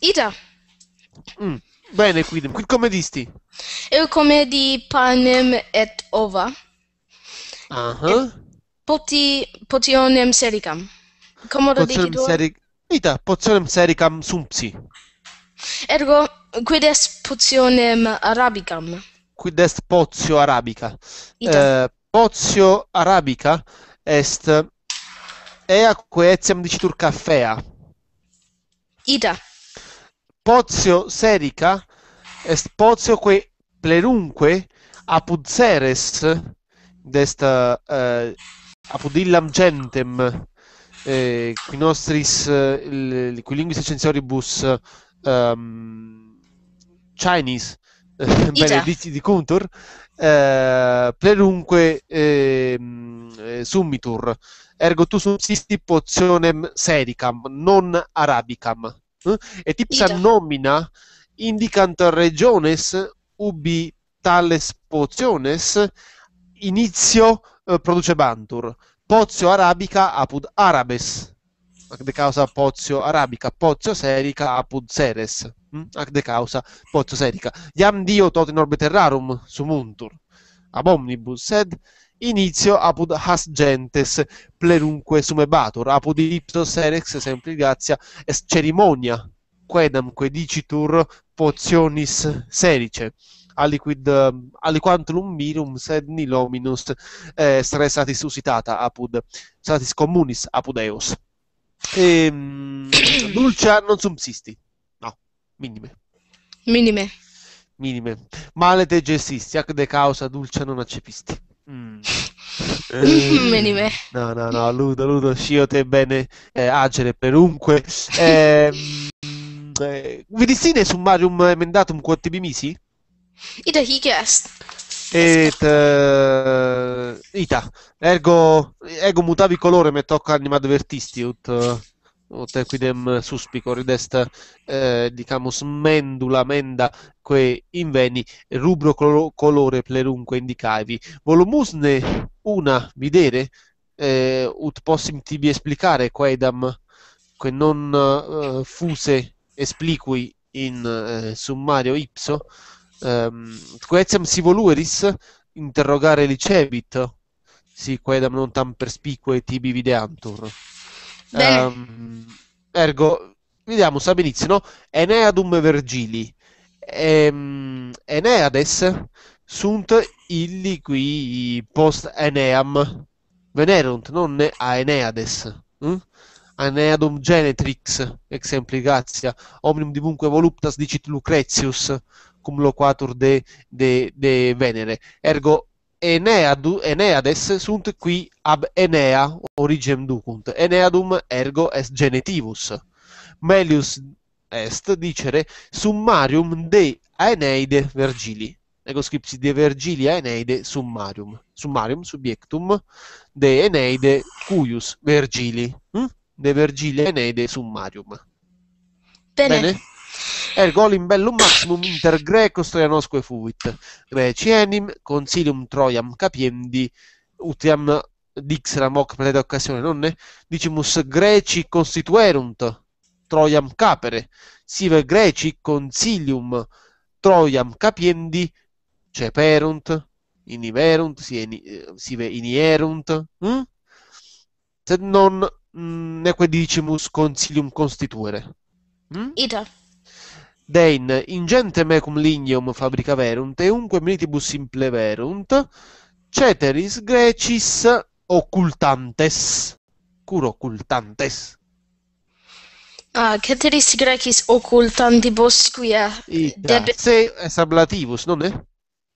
Ida. Mm. Bene, quidem. Quid comedisti? Eu comedi panem et ova. Aha. Uh -huh. Poti potionem sericam. Como lo seric... Ita, potionem sericam sumpsi. Ergo, quid est potionem arabicam? Quid est potio arabica? Ita. Uh, eh, potio arabica est ea quae etiam dicitur caffea. Ida. Pozio serica, spozio que plerunque apudseres dest eh, apud illam gentem eh, qui nostris eh, qui linguis censoribus um, ehm, Chinese eh, benedici di contur eh, plerunque ehm, eh, summitur ergo tu subsisti pozionem sericam non arabicam Et ipsam nomina indicant regiones ubi tales potiones inizio eh, bantur Pozio arabica apud arabes. Ac de causa pozio arabica, pozio serica apud seres. Hm? Ac de causa pozio serica. Iam dio tot in orbe terrarum sumuntur. Ab omnibus sed inizio apud has gentes plerunque sumebatur apud ipsos erex semplizia est cerimonia quedamque dicitur potionis serice aliquid aliquantum mirum sed nil hominus eh, stres satis usitata apud satis communis apud eos e, ehm, dulcia non subsisti no minime minime minime male te gestisti ac de causa dulcia non accepisti Mm. Eh, no, no, no, Ludo, Ludo, scio te bene eh, agile perunque. Ehm, eh, eh, Vilistine Marium emendatum quod misi? Ida hic Et uh, ita, ergo, ergo mutavi colore me tocca anima divertisti ut... Uh o tequidem suspicor est eh, dicamus mendula menda que inveni rubro colore plerunque indicavi volumusne una videre eh, ut possim tibi esplicare quaedam que non eh, fuse esplicui in eh, summario ipso ehm, quetiam si volueris interrogare licebit si quaedam non tam perspicue tibi videantur Um, ergo, vediamo se iniziano Eneadum Vergili. Ehm, Eneades sunt illi qui post Eneam venerunt, non a Eneades. Mm? Hm? Aneadum genetrix, exemplicazia, omnium divunque voluptas dicit Lucretius, cum loquatur de, de, de Venere. Ergo, Eneadu, Eneades sunt qui ab Enea origem ducunt. Eneadum ergo est genetivus. Melius est dicere summarium de Aeneide Vergili. Ego scripsi de Vergili Aeneide summarium. Summarium subiectum de Eneide cuius Vergili. Hm? De Vergili Aeneide summarium. Bene. Bene? Ergo in bellum maximum inter greco stoianosque fuit, greci enim, consilium troiam capiendi, utiam dixeram hoc preteda occasione non ne? dicimus greci constituerunt, troiam capere, sive greci consilium troiam capiendi, ceperunt, iniverunt, eh, sive inierunt, hm? se non mm, neque dicimus consilium constituere. Hm? Ida. Dein ingente mecum lignium fabricaverunt, verunt, e unque militibus simple verunt, ceteris Grecis occultantes. Cur occultantes. Ah, ceteris Grecis occultantibus quia... Ita, Se se sablativus, non è?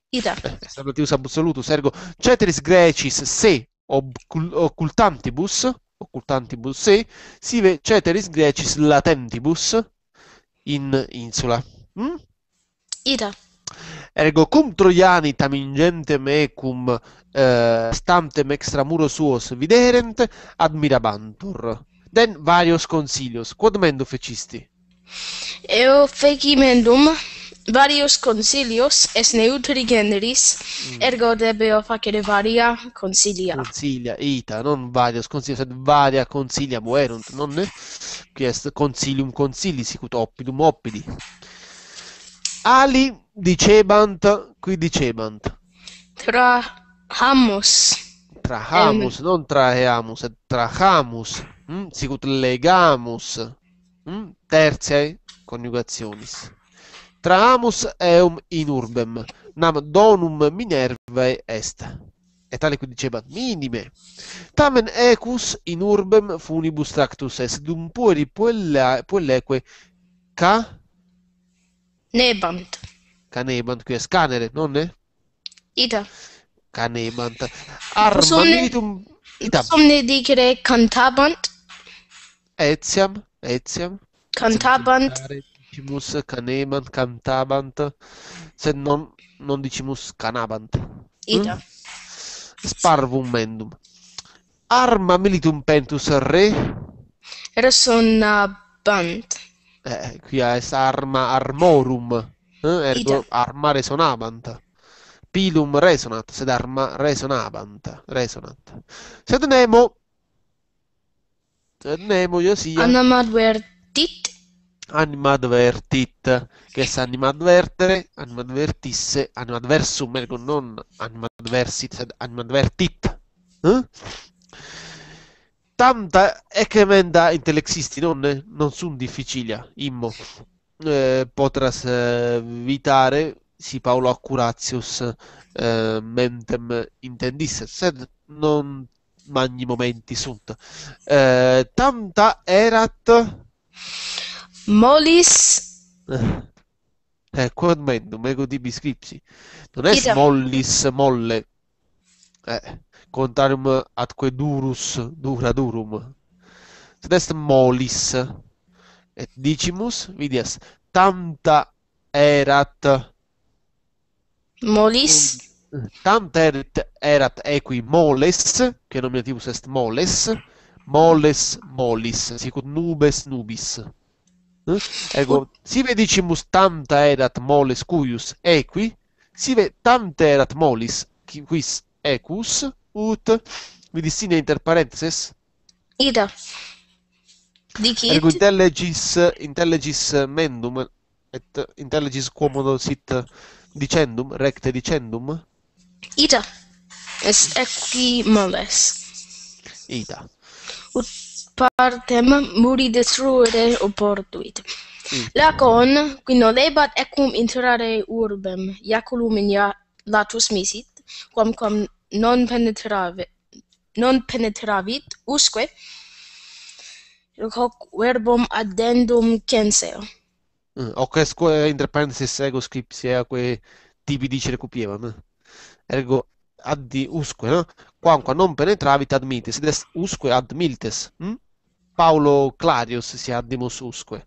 Ida. Eh, sablativus absolutus, ergo ceteris Grecis se occultantibus, occultantibus se, sive ceteris Grecis latentibus, in insula. Mm? Ida. Ergo cum troiani tam ingentem ecum eh, stamtem extramuro suos viderent admirabantur. Den varios consilios. Quod mendo fecisti? Eu feci mendum varios consilios es neutri generis, mm. ergo debbero fare varia consiglia. Consiglia, ita, non varios consiglia, sed varia consiglia muerunt, non è? Qui consilium consili, sicut oppidum oppidi. Ali dicebant, qui dicebant. Tra Trahamus. Trahamus, um. non traheamus, sed trahamus, mm? Hm, sicut legamus, mm? tertiae coniugationis. tramus eum in urbem, nam donum Minervae est. Et quid dicebat minime. Tamen ecus in urbem funibus tractus est, dum pueri puelleque ca... Nebant. Ca nebant, qui est canere, nonne? Ita. Ca nebant. Arma Somne... litum... Ita. dicere cantabant. Etiam, etiam. Cantabant. Cantabant. dicimus canebant, cantabant, se non, non dicimus canabant. Ita. Mm? Sparvum mendum. Arma militum pentus re? Resonabant. Eh, qui es arma armorum, eh? ergo arma resonabant. Pilum resonat, sed arma resonabant, resonat. Sed nemo, sed nemo io sia. Anamad verdit animadvertit, che è animadvertere, animadvertisse, animadversum, ergo non animadversit, sed animadvertit. Eh? Tanta ec emenda intellexisti, non, non sono difficili immo. Eh, potras eh, vitare si Paolo Accuratius eh, mentem intendisse, sed non magni momenti sunt. Eh, tanta erat Mollis. Ecco, eh, eh, qua non me lo devi scripsi. Non è Ida. mollis, molle. Eh, contarum atque durus, dura durum. Sed est mollis. Et dicimus, vidias, tanta erat... Molis? Tanta erat, erat equi moles, che nominativus est moles, moles molis, sicut nubes nubis. Hm? Ego, si ve dicimus tanta erat moles cuius equi, si ve tanta erat moles quis equus, ut, mi sine inter parentheses? Ida. Dicit? Ergo intelligis, intelligis mendum, et intelligis quomodo sit dicendum, recte dicendum? Ida. Es equi moles. Ida. Ut partem muri destruere oportuit. Mm. Lacon, qui non debat ecum interare urbem, iaculum in ia latus misit, quamquam non penetrave, non penetravit usque, hoc verbum addendum censeo. Mm. Ok, esque, inter ego scriptia, que tibi dicere cupieva, ergo addi usque, no? quanqua non penetravit admitis, ed est usque ad miltes. Hm? Paolo Clarius si addimus usque.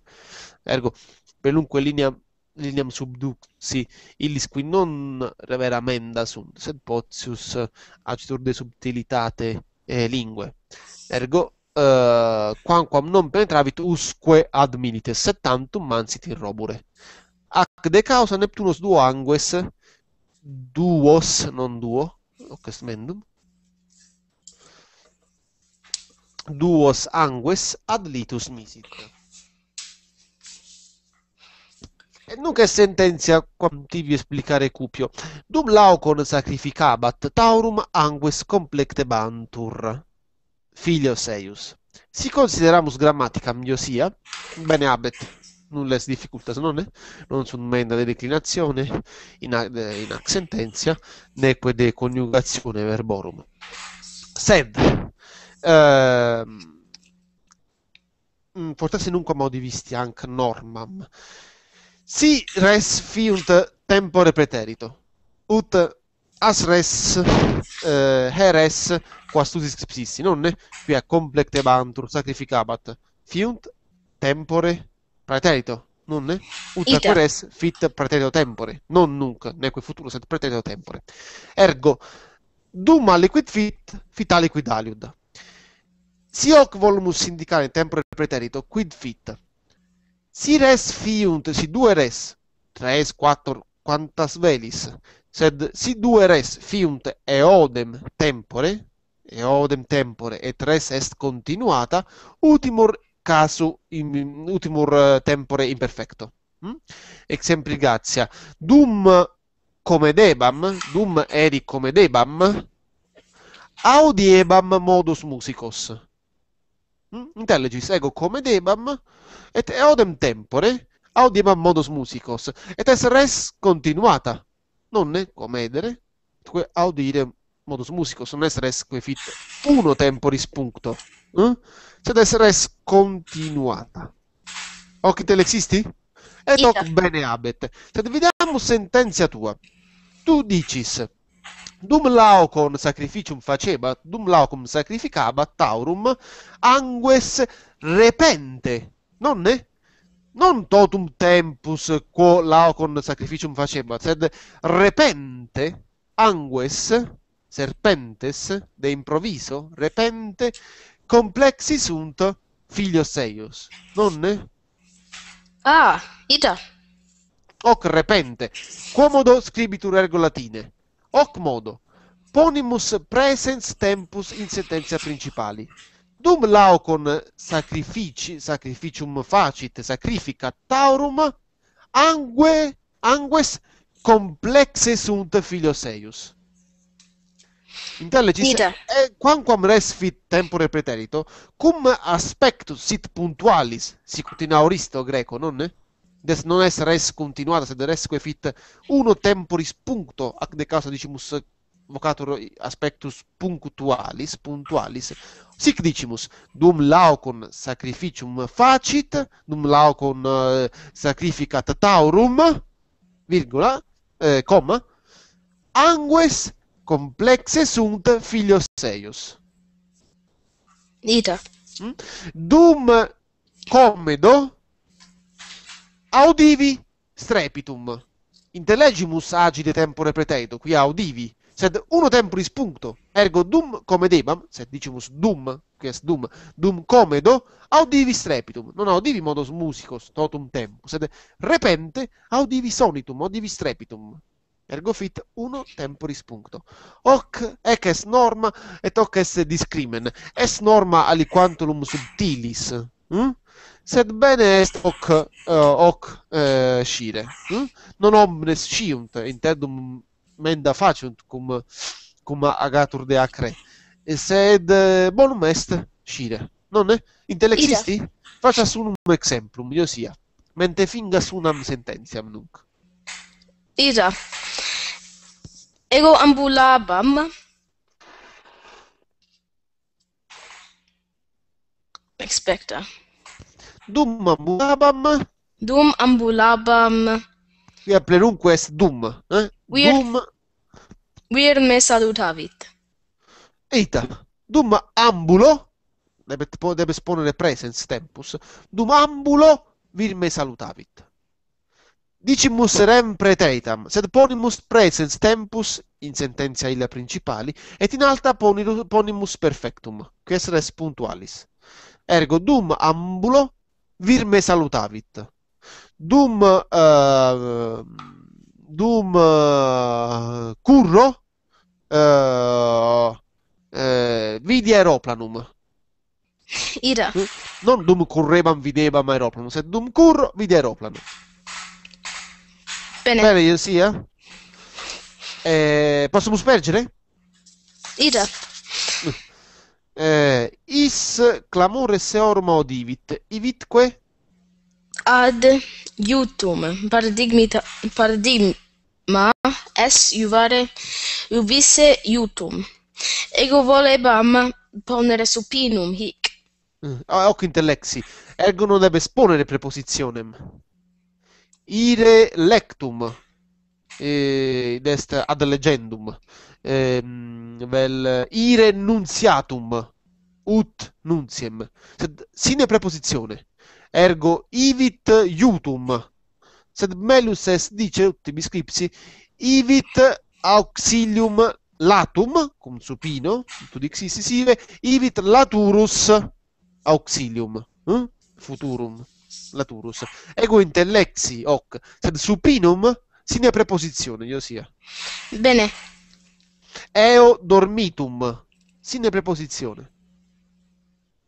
Ergo, qualunque linea lineam subduxi illis qui non reveramenda sunt, sed potius acitur de subtilitate eh, lingue. Ergo, eh, quamquam non penetravit usque ad milites, sed tantum mansit in robure. Ac de causa Neptunus duo angues, duos, non duo, hoc duos angues ad litus misit. E nunc est sententia quam tibi cupio. Dum laucon sacrificabat taurum angues complectebantur. Filio eius. Si consideramus grammaticam Iosia, bene abet, nulles dificultas non, non sunt menda de declinazione in, in ac sententia, neque de coniugatione verborum. Sed, ehm, mm, portasse nunque modi visti anche normam. Si res fiunt tempore preterito, ut as res eh, heres qua studis psissi, nonne quia complectebantur sacrificabat, fiunt tempore non nonne, ultra queres fit preterito tempore, non nunc, neque futuro sed preterito tempore. Ergo, dum liquid fit, fit aliquid aliud. Si hoc volumus indicare tempore preterito, quid fit? Si res fiunt, si due res, tres, quattro, quantas velis, sed si due res fiunt eodem tempore, eodem tempore, et res est continuata, utimor casu in, ultimur eh, tempore imperfecto. Mm? grazia. Dum come debam, dum eri come debam, audiebam modus musicos. Mm? Intelligis ego come debam, et eodem tempore, audiebam modus musicos, et es res continuata, nonne comedere, audire modus musicus, non essere es uno tempo rispunto, eh? cioè deve essere es continuata. Hoc te existi? E hoc bene abet. Se vediamo sentenza tua. Tu dicis, dum laucon sacrificium facebat, dum laucum sacrificabat taurum, angues repente, non ne? Non totum tempus quo laucon sacrificium facebat, sed repente angues serpentes, de improviso, repente, complexi sunt filios eius, nonne? Ah, ita. Hoc repente, quomodo scribitur ergo latine, hoc modo, ponimus presens tempus in sententia principali. Dum laocon sacrifici, sacrificium facit, sacrifica taurum, angue, angues complexe sunt filios eius. Intellegis Dite. e eh, quamquam res fit tempore preterito, cum aspectus sit puntualis, sicut in auristo greco, non? Des non es res continuata, sed que fit uno temporis puncto, ac de causa dicimus vocatur aspectus punctualis, puntualis, sic dicimus, dum laucon sacrificium facit, dum laucon eh, sacrificat taurum, virgola, eh, comma, angues complexe sunt filios Dita. Mm? Dum comedo audivi strepitum. Intellegimus agite tempore preteto, qui audivi, sed uno temporis puncto, ergo dum comedebam, sed dicimus dum, qui est dum, dum comedo, audivi strepitum, non audivi modus musicos totum tempus, sed repente audivi sonitum, audivi strepitum. Ergo fit 1 temporis puncto. Hoc ec est norma et hoc est discrimen. Est norma aliquantulum subtilis. Mm? Sed bene est hoc, uh, hoc uh, scire. Mm? Non omnes sciunt, interdum menda faciunt cum, cum agatur de acre. Sed uh, bonum est scire. Non è? Intellexisti? Faccia sunum exemplum, io sia. Mente fingas unam sententiam nunc. Isa. ego ambulabam expecta dum ambulabam dum ambulabam qui a plerunque est dum eh? Weir, dum vir er me salutavit eita dum ambulo debet debes ponere presens tempus dum ambulo vir me salutavit dicimus rem pretetam, sed ponimus presens tempus, in sententia illa principali, et in alta ponimus perfectum, quies res puntualis. Ergo, dum ambulo, vir me salutavit. Dum, uh, dum uh, curro, uh, uh, vidi aeroplanum. Ida. Hm? Non dum correbam videbam aeroplanum, sed dum curro, vidi aeroplanum. Bene. Bene, io sia. Eh. eh, posso spergere? Ida. Eh, is clamore se seormo odivit, ivitque? Ad iutum paradigmita, paradigma es juvare juvisse iutum. Ego volebam ponere supinum hic. Mm, ah, occhio intellexi, ergo non deve esponere preposizionem. Ire lectum ed est ad legendum ehm, vel ire nunziatum ut nunziem sed sine preposizione ergo ivit iutum sed melus est dice utimi scripsi ivit auxilium latum cum supino tu dixissis ivit laturus auxilium eh? futurum laturus. Ego intellexi hoc, sed supinum sine preposizione, io sia. Bene. Eo dormitum, sine preposizione.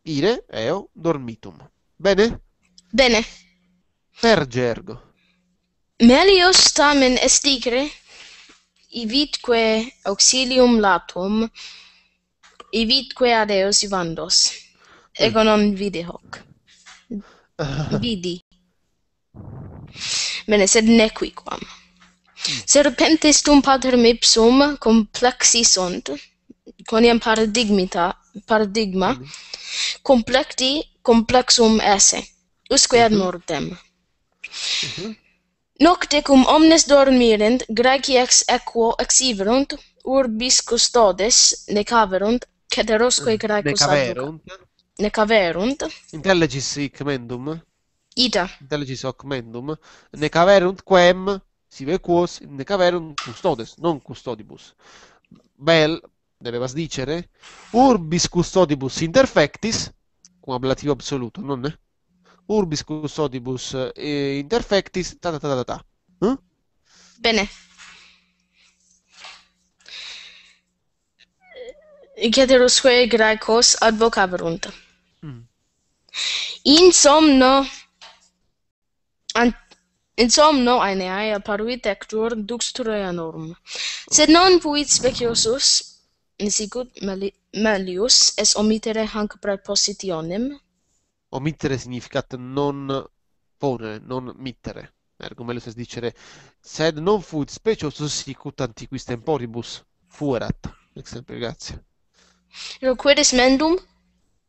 Ire, eo, dormitum. Bene? Bene. Per gergo. Melios tamen est dicere, ivitque auxilium latum, ivitque eos ivandos. Mm. Ego non vide hoc. vidi. Bene, sed nequiquam. Serpentes tum patrem ipsum complexi sunt, quoniam paradigmita, paradigma, mhm. complexi complexum esse, usque ad mhm. mortem. Mm -hmm. Nocte cum omnes dormirent, Graeci ex equo exiverunt, urbis custodes necaverunt, ceterosque mhm. Graecus advocat. necaverunt. Intelligis hic mendum. Ita. Intelligis hoc mendum. Necaverunt quem sive quos necaverunt custodes, non custodibus. Bel, doveva dicere, urbis custodibus interfectis, con ablativo assoluto, non è? Urbis custodibus eh, interfectis, ta ta ta ta ta. Eh? Bene. Ceterusque Graecos advocaverunt. Mm. Insomno. Ant insomno ane ae apparuit ec jur duxture Sed non fuit speciosus, nisicut mali malius, es omitere hanc prepositionem? Omitere significat non pone, non mittere. Ergo lo es dicere, sed non fuit speciosus sicut antiquis temporibus fuerat. Exemple, grazie. Lo quid mendum?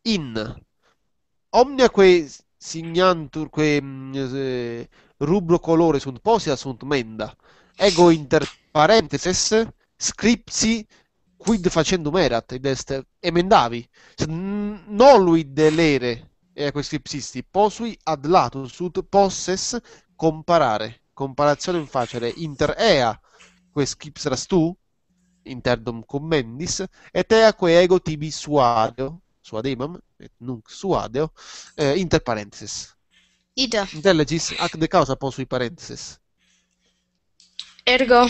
in omnia que signantur que mm, rubro colore sunt posia sunt menda ego inter parenteses scripsi quid facendum erat ed est emendavi non nolui delere a questi psisti posui ad latus ut posses comparare comparazione facile inter ea quis scripsras tu interdum commendis et ea quae ego tibi suario sua demam, et nunc suadeo, eh, inter parenthesis. Ida. Intelligis, ac de causa posui parenthesis. Ergo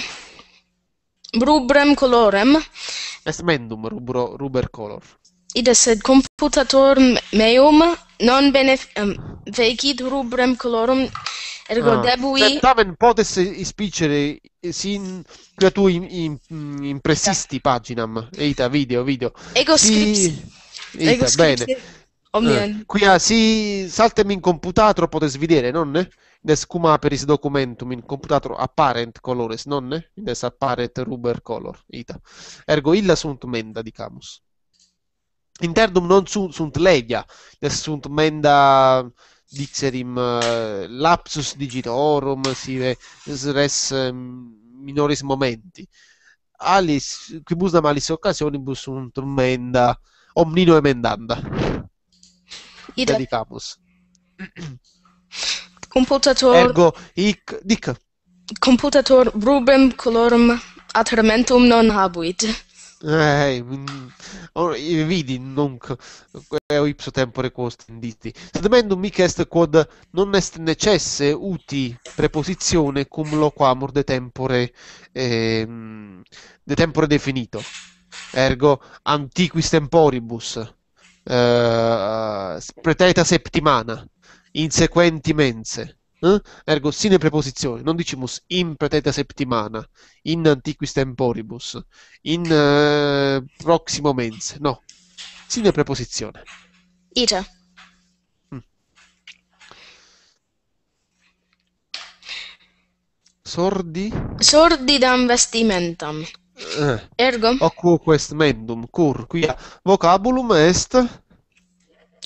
rubrem colorem est mendum rubro ruber color. Ida sed computator meum non bene um, ehm, vecit rubrem colorum ergo ah, debui tamen potes ispicere sin quia tu in, in, impressisti paginam eita video video ego si... scripsi Ita, ecco, bene. Eh, oh eh qui ha ah, si saltemi in computatro potes vedere, non? Des cum aperis documentum in computatro apparent colores, non? Des apparent rubber color, ita. Ergo illa sunt menda, dicamus. Interdum non sunt, sunt legia, des sunt menda dixerim uh, lapsus digitorum si res ehm, minoris momenti. Alis, quibus da malis occasionibus sunt menda omnino emendanda. Ide. Dedicamus. Computator... Ergo hic... Dic. Computator rubem colorum atramentum non habuit. Eh, mm, vidi, nunc, eo ipso tempore quos tenditi. Sed mendum mic est quod non est necesse uti preposizione cum loquamur de tempore, eh, de tempore definito ergo antiquis temporibus, eh, preteta septimana, insequenti mense. Eh? Ergo sine preposizione, non dicimus in preteta septimana, in antiquis temporibus, in eh, proximo mense, no, sine preposizione. Ita. Mm. Sordi? dam vestimentam. Eh. Ergo? Ocuo quest mendum, cur, quia vocabulum est...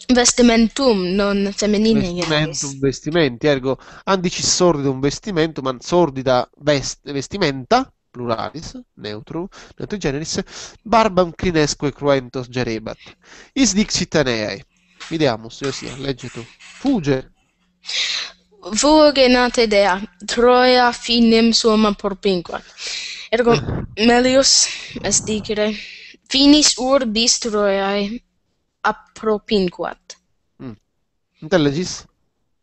Vestimentum, non femminile. Vestimentum, vestimenti, ergo andici andicis un vestimento, an sordida vest, vestimenta, pluralis, neutro, neutro generis, barbam crinesque cruentos gerebat. Is dixit Aneae. Vediamo, io sia, leggi tu. Fuge. Fuge nate dea, Troia finem suoma porpinquat. Ergo Melius est dicere finis ur Troiae apropinquat. Mm. Intellegis?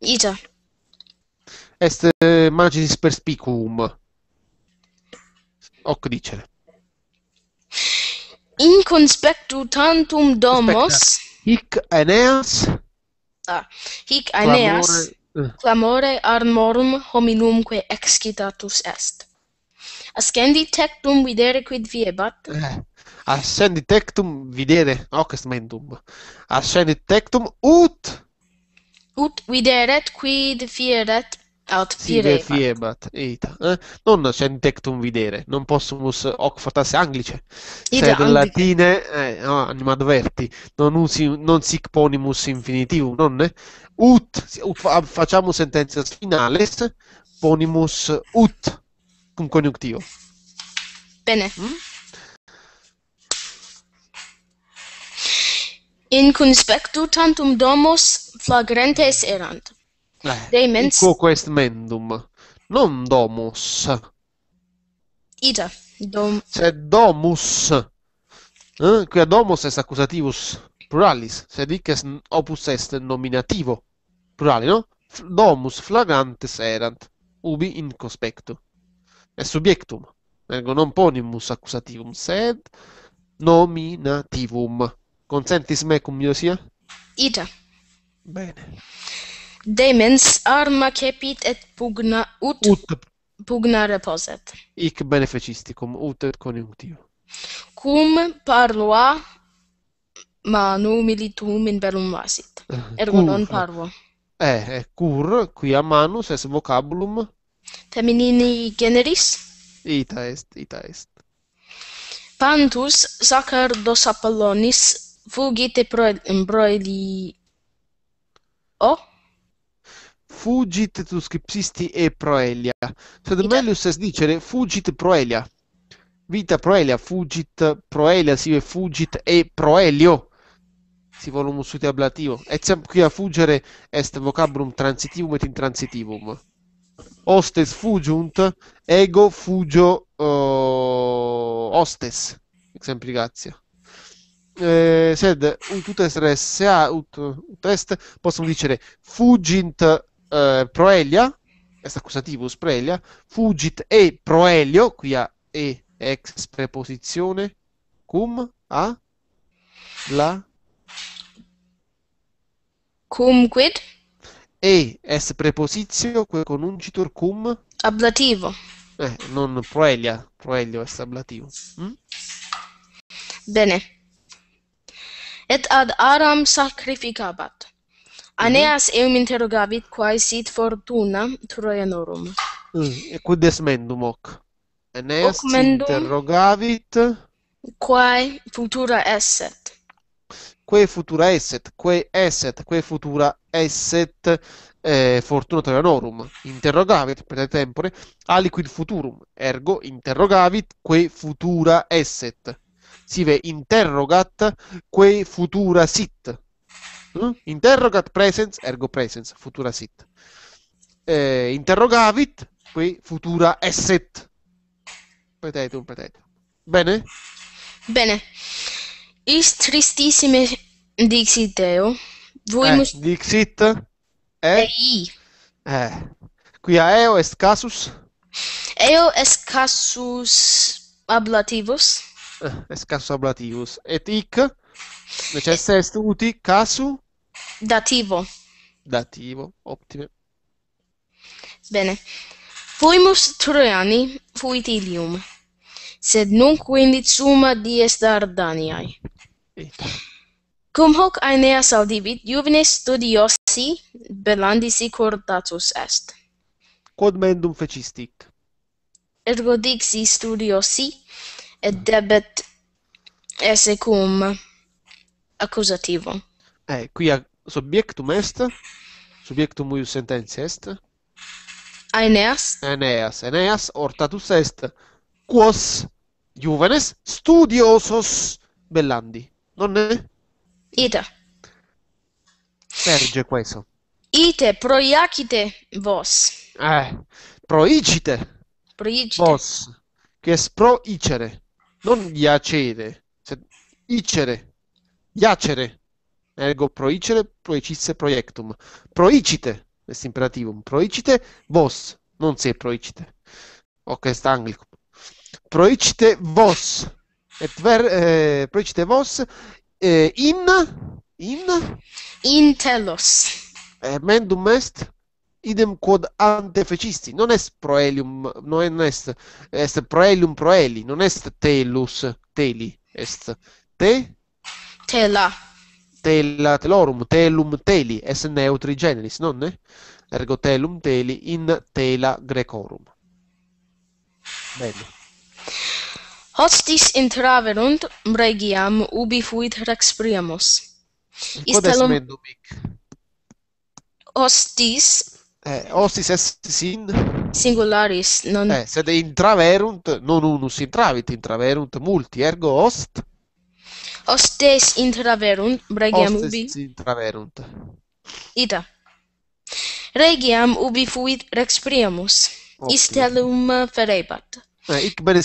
Ita. Est eh, magis perspicuum. Hoc dicere. In conspectu tantum domos Spectra. hic Aeneas ah, hic Aeneas clamore, uh. clamore armorum hominumque excitatus est. Ascendi tectum videre quid viebat. Eh. Ascendi tectum videre, hoc mentum. Ascendi tectum ut. Ut videret quid fieret aut fierebat. fiebat ita. Eh? Non ascendi tectum videre, non possumus hoc fortasse anglice. Ida, Sed anglice. latine, eh, no, anima adverti, non, usi, non sic ponimus infinitivum, nonne? Eh? Ut, ut, facciamo sentenza finales, ponimus ut cum coniunctivo. Bene. Mm? In conspectu tantum domus flagrantes erant. Eh, mens... quo quest mendum? Non domus. Ida. Dom. Sed domus. Eh, quia domus est accusativus pluralis, sed dices est opus est nominativo plurali, no? Domus flagrantes erant, ubi in conspectu è subjectum ergo non ponimus accusativum sed nominativum consentis me cum io sia ita bene demens arma capit et pugna ut, ut pugna reposet Ic beneficisticum ut et coniunctio cum parloa manu militum in bellum vasit eh, ergo non parvo eh, eh cur qui a manus est vocabulum feminini generis ita est, ita est pantus sacer dos apollonis fugit et proelii o? fugit tu scripsisti et proelia sed melius est dicere fugit proelia vita proelia fugit proelia sive fugit e proelio si volumus ut ablativo, et quia qui a fugere est vocabulum transitivum et intransitivum hostes fugiunt, ego fugio uh, eh, hostes, exemplicazia. Eh, sed ut est res sea ut, ut est possono dicere fugint eh, proelia est accusativus proelia fugit e proelio qui a e ex preposizione cum a la cum quid e es prepositio quo conungitur cum ablativo eh non proelia proelio est ablativo hm bene et ad aram sacrificabat mhm. aneas mm -hmm. eum interrogavit quae sit fortuna troianorum mm, e est desmendum hoc aeneas interrogavit quae futura esset que futura esset, que asset, que futura esset eh, fortunata venorum, interrogavit per tempore, aliquid futurum, ergo interrogavit que futura si ve interrogat que futura sit, mm? interrogat presence, ergo presence, futura sit, eh, interrogavit que futura esset, pretetum, pretetum, bene? Bene. Is tristissime dixit eo. Vui eh, mus... Dixit e... E i. Eh. Quia eo est casus? Eo est casus ablativus. Eh, est casus ablativus. Et ic? Vece est est uti casu? Dativo. Dativo, optime. Bene. Vui mus troiani fuit ilium sed nunc quindit summa dies Dardaniae. Cum hoc aeneas audibit, juvenes studiosi belandisi cordatus est. Quod mendum fecistit? Ergo dixi studiosi, et debet esse cum accusativo. Eh, qui subiectum est, subiectum muius sententia est. Aeneas. Aeneas, Aeneas, ortatus est. Aeneas. quos juvenes studiosos bellandi. Non è? Ita. Serge questo. Ite proiacite vos. Eh, proicite. Proicite. Vos. Che è proicere. Non iacere. Icere. Iacere. Ergo proicere, proicisse, proiectum. Proicite. est imperativum. Proicite vos. Non se proicite. O che sta anglico proicte vos, et ver, eh, proicte vos eh, in, in? In telos. Eh, mendum est? idem quod ante fecisti, non est proelium, non est, est proelium proeli, non est telus, teli, est te? Tela. Tela, telorum, telum, teli, est neutri generis, non? Eh? Ergo telum, teli, in tela grecorum. Bene. Hostis intraverunt regiam ubi fuit rex priamus. Istellum Quod est Hostis eh, hostis est sin singularis non eh, sed intraverunt non unus intravit intraverunt multi ergo host Hostes intraverunt regiam ubi Hostis intraverunt. Ita. Regiam ubi fuit rex priamus. Okay. Istellum ferebat. Eh, ik bene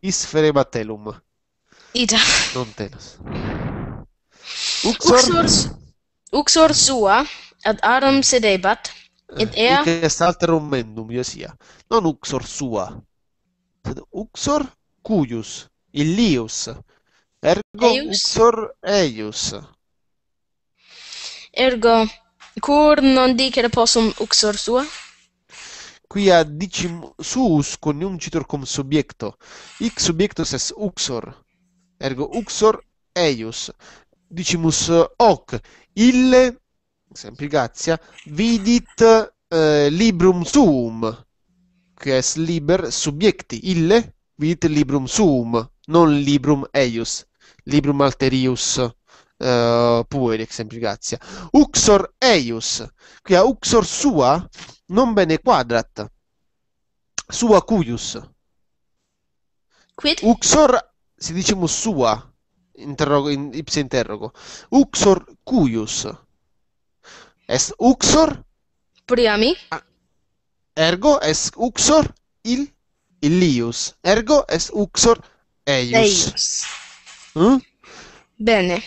Is fere batelum. Ida. Non tenas. Uxor. Uxor, uxor sua ad arum sedebat. Eh, et ea... Ic est alterum mendum, sia. Non uxor sua. Sed uxor cuius. Illius. Ergo eius? uxor eius. Ergo, cur non dicere possum uxor sua? Ergo, quia dicim suus coniungitur cum subiecto. Ic subiectus est uxor, ergo uxor eius. Dicimus hoc, ille, sempre gazia, vidit eh, librum suum, quia est liber subiecti, ille, vidit librum suum, non librum eius, librum alterius. uh, eh, Puerix semplicazia. Uxor eius, qui a uxor sua non bene quadrat, sua cuius. Quid? Uxor si dice sua, interrogo, in, ipse interrogo. Uxor cuius. Est uxor? Priami. ergo est uxor il illius. Ergo est uxor eius. eius. Mm? Bene.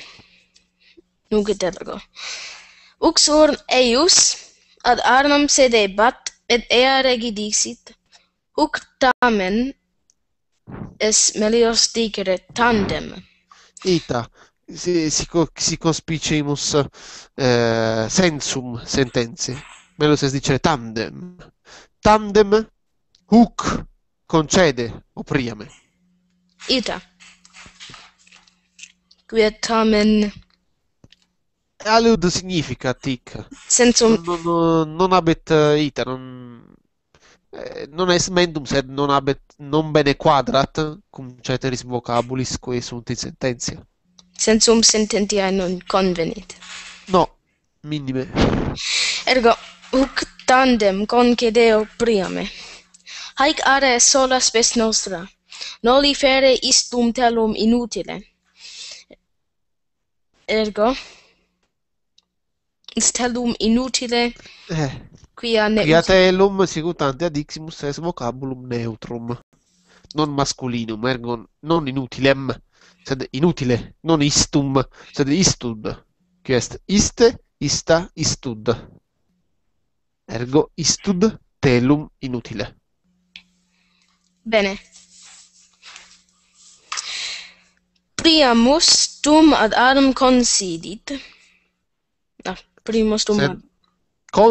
nunc ergo uxor eius ad arnum sedebat et ea regi dixit uc tamen es melios dicere tandem ita si si co eh, sensum sententiae melios es dicere tandem tandem hoc concede o ita quia tamen Alud significa tic. Senso... Non, non, non abet eh, ita, non, eh, non es mendum se non abet non bene quadrat, cum ceteris vocabulis quae sunt in sententia. Sensum sententiae non convenit. No, minime. Ergo, huc tandem concedeo priame. Haec are sola spes nostra, noli fere istum telum inutile. Ergo, istalum inutile eh. quia ne quia telum sicut ante adiximus est vocabulum neutrum non masculinum ergo non inutilem sed inutile non istum sed istud quia est iste ista istud ergo istud telum inutile bene priamus tum ad adam concedit primus stomma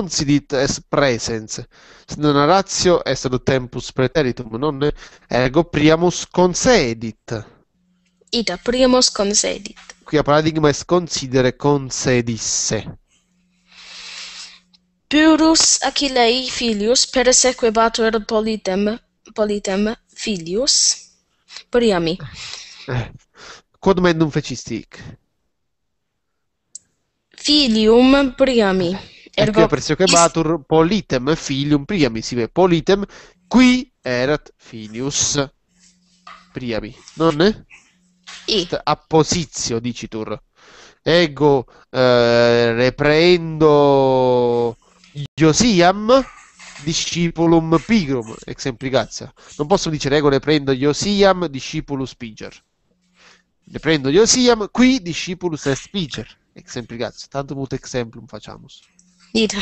Sed... est presens, se non a ratio est ad tempus praeteritum non ne, ergo priamus concedit. Ita, priamus concedit. Qui a paradigma est considere concedisse. Purus acilei filius, per seque batuer politem, politem filius, priami. Eh, quod mendum fecistic? filium priami. Ecco, Ergo... Perché per cebatur is... politem filium priami, si vede politem, qui erat filius priami, non è? I. Apposizio, dicitur. Ego eh, reprendo Iosiam discipulum pigrum, exemplicazia. Non posso dire ego reprendo Iosiam discipulus piger. Reprendo Iosiam, qui discipulus est piger exemplificat. Tanto mut exemplum faciamus. Ida.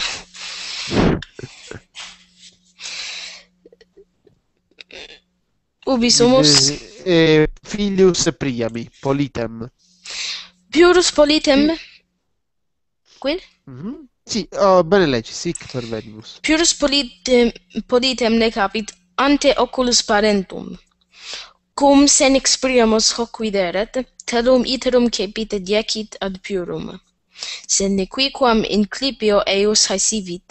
Ubi sumus? Eh, filius priami, politem. Piurus politem? Quid? Mm -hmm. Sì, oh, bene leggi, sic per venibus. Piurus politem, politem ne capit ante oculus parentum, cum sen expriamus hoc videret, telum iterum cepite diecit ad purum. Se nequiquam in clipio eius haesivit.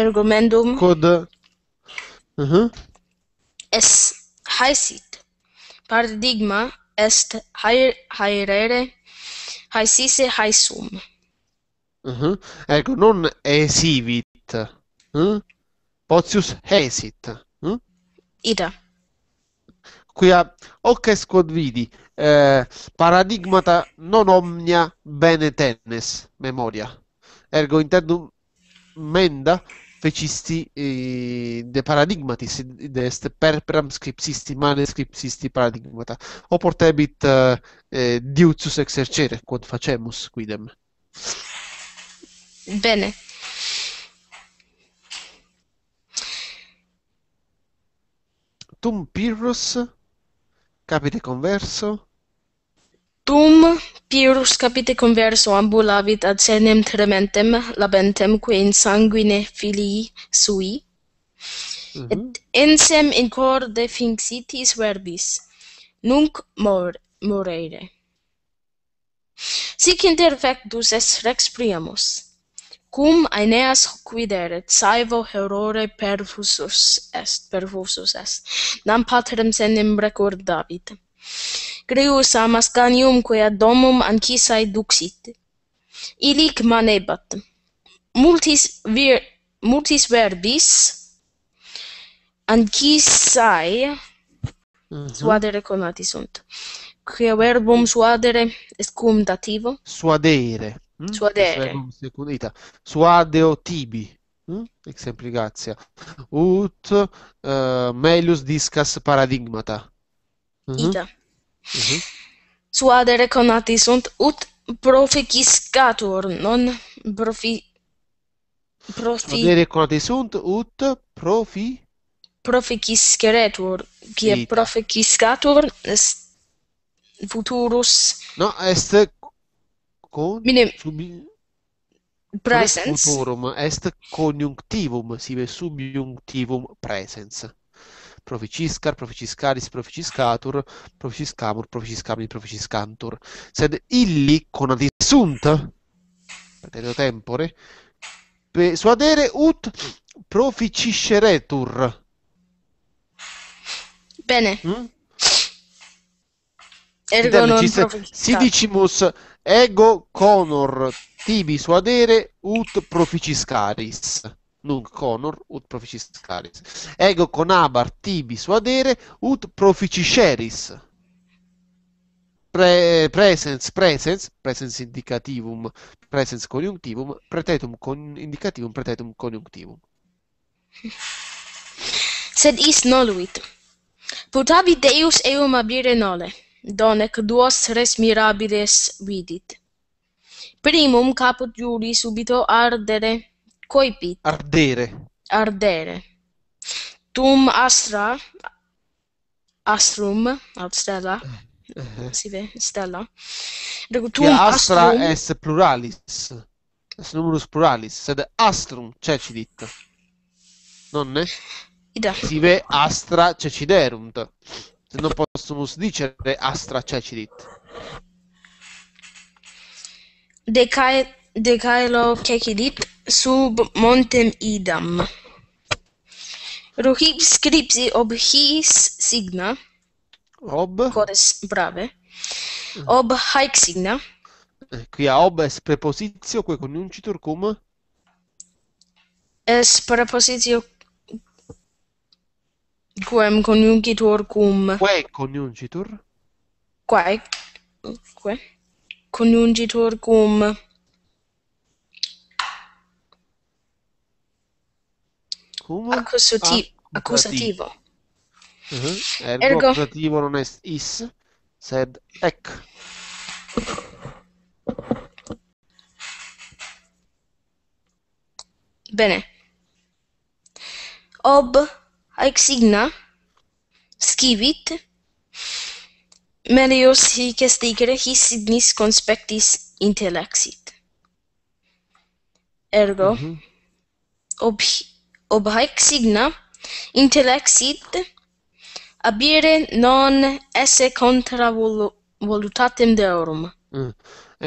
Ergomendum... Quod... Uh -huh. Es haesit. Paradigma est haer, haerere haesise haesum. Uh -huh. Ergo, non esivit. Uh? Uh-huh. Potius haesit. Uh? Ida. Quia, hoc est quod vidi, eh, paradigmata non omnia bene tennis, memoria. Ergo intendum menda fecisti eh, de paradigmatis de est perperam scripsisti mane paradigmata o eh, eh, diutsus exercere quod facemus quidem bene tum pirrus capite converso tum pirus capite converso ambulavit ad senem trementem labentem quae in sanguine filii sui mhm. et ensem in cor de fixitis verbis nunc mor morere sic interfectus est rex priamus cum aeneas quideret saevo herore perfusus est perfusus est nam patrem senem recordavit Crius Amascanium, canium quae ad domum ancisae duxit. Ilic manebat. Multis, vir, multis verbis ancisae mm -hmm. suadere conati sunt. Quia verbum suadere est cum dativo? Suadere. Mm? Suadere. Suadere. Suadeo tibi. Mm? Exempli gratia. Ut uh, melius discas paradigmata. Mm -hmm. Ita. -hmm. Suade reconati sunt ut proficiscatur, non profi... Profi... Suade reconati sunt ut profi... qui quia proficiscatur est futurus... No, est con... Minim... Sub... Presens. Est futurum, est conjunctivum, sive subjunctivum presens. proficiscar, proficiscaris, proficiscatur, proficiscamur, proficiscabili, proficiscantur. Sed illi con adissunt, perdendo tempore, suadere ut proficisceretur. Bene. Mm? Ergo non Sidicimus ego conor tibi suadere ut proficiscaris. nunc conor ut proficiscaris ego conabar tibi suadere ut proficiseris Pre, presens presens indicativum presens coniunctivum pretetum con indicativum pretetum coniunctivum sed is noluit putavi deus eum abire nole donec duos res mirabiles vidit primum caput iuris subito ardere coipit. Ardere. Ardere. Tum astra, astrum, stella, eh. si vede, stella. Tum ja, astra astrum, est pluralis, est numerus pluralis, sed astrum cecidit. Nonne? Ida. Si ve astra ceciderunt. Se non possumus dicere astra cecidit. Decae, decae lo cecidit sub montem idam. Rohib scripsi ob his signa. Ob? Cores, brave. Ob haec signa. Eh, qui a ob es prepositio quae connuncitur cum? Es prepositio quem conjugitur cum. Quae conjugitur? Quae? Quae? Conjugitur cum Cum? Ah, accusativo. accusativo. Uh-huh. Mhm. Eh, Ergo, Ergo, accusativo non è is, sed ec. Bene. Ob signa skivit melius hic est igre his signis conspectis intellexit. Ergo mm -hmm. ob Oba signa intellectit abire non esse contra volutatem deorum mm.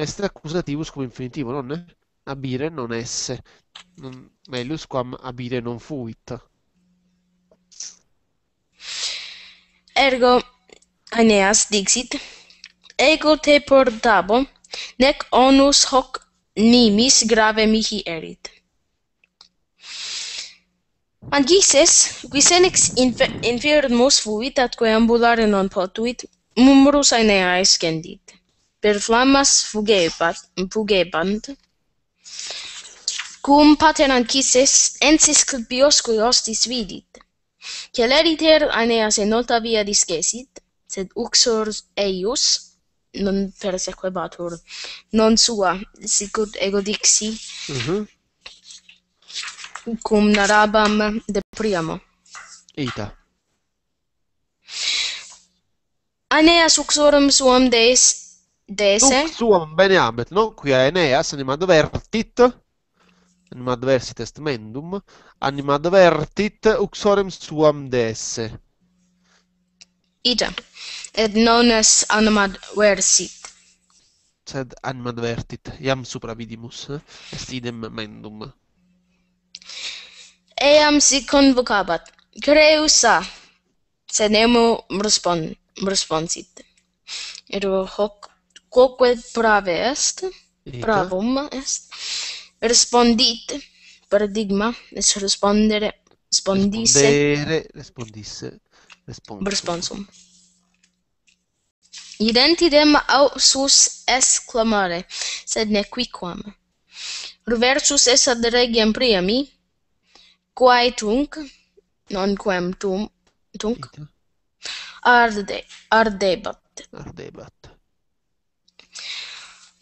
est accusativus cum infinitivo non abire non esse non melus quam abire non fuit ergo aeneas dixit ego te portabo nec onus hoc nimis grave mihi erit Angices, quicenex infernus fuit, atque ambulare non potuit, mumrus aeneae scendit. Per flamas fugebant. Cum pater angices, ensis clpiosque ostis vidit. Celeriter aeneae se nota via discesit, sed uxorus eius non persequebatur, non sua, sicut ego dixi, mhm, cum narabam de priamo. Ita. Aeneas uxorum suam des dese. Uc suam bene abet, no? Qui Aeneas anima dovertit anima doversi testamentum anima uxorem suam desse ita et non es anima versit sed animadvertit iam supravidimus est idem mendum eam si convocabat creusa sed nemo respon responsit ergo hoc quoque prave est pravum est respondit paradigma est respondere respondisse respondere respondisse respondum responsum identidem aut sus exclamare sed ne quicquam reversus est ad regem priami quae tunc non quem tum tunc arde ardebat ardebat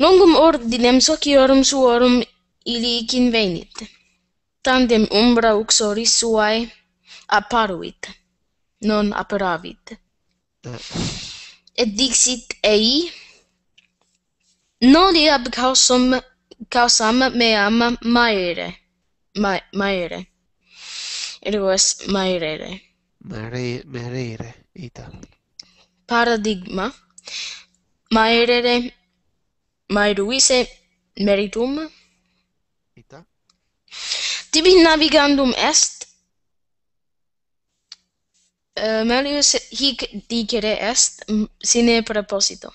nonum ordinem sociorum suorum illi quin tandem umbra uxoris suae apparuit non apparavit eh. et dixit ei non ab causam causam meam maere ma maere ergo es maerere mare mareire ita paradigma maerere mai meritum ita tibi navigandum est Uh, eh, Melius hic dicere est sine proposito.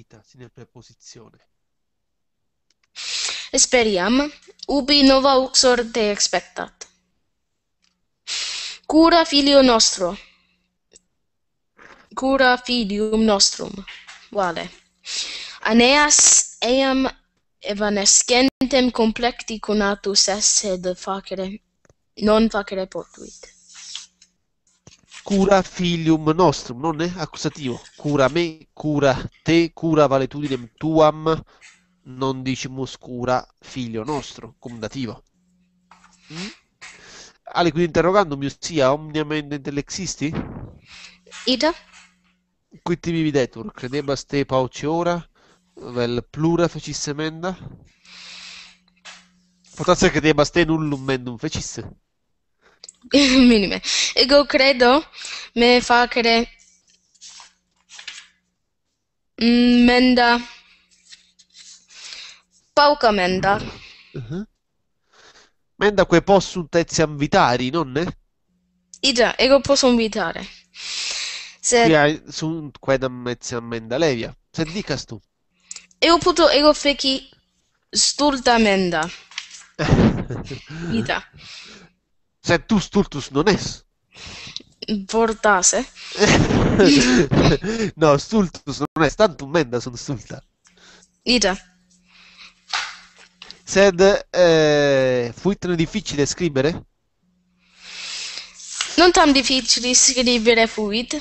Ita, sine preposizione. Esperiam, ubi nova uxor te expectat. Cura filium nostro. Cura filium nostrum. Vale. Aeneas eam evanescentem complecti conatus est sed facere non facere potuit. Cura filium nostrum, non è accusativo. Cura me, cura te, cura valetudinem tuam, non dicimus cura figlio nostro, comdativo. Mm? Ale, quindi interrogandum sia omniam intellexisti? Ida? Qui ti vivi tibi videtur, credebas te pauciora, vel plura fecisse menda? Potasse che debas te nullum mendum fecisse? Minime. Ego credo me credere mm, menda pauca menda. Uh -huh. Menda que possunt etiam vitari, nonne? Ida, ego possum vitare. Sed... Quia sunt quedam etiam menda levia. Sed dicas tu. Ego puto ego feci stulta menda. Ida. Se tu stultus non es. Vortase. no, stultus non es. Tantum menda sono stulta. Ida. Sed eh, fu tan difficile scrivere? Non tan difficile scrivere fuit,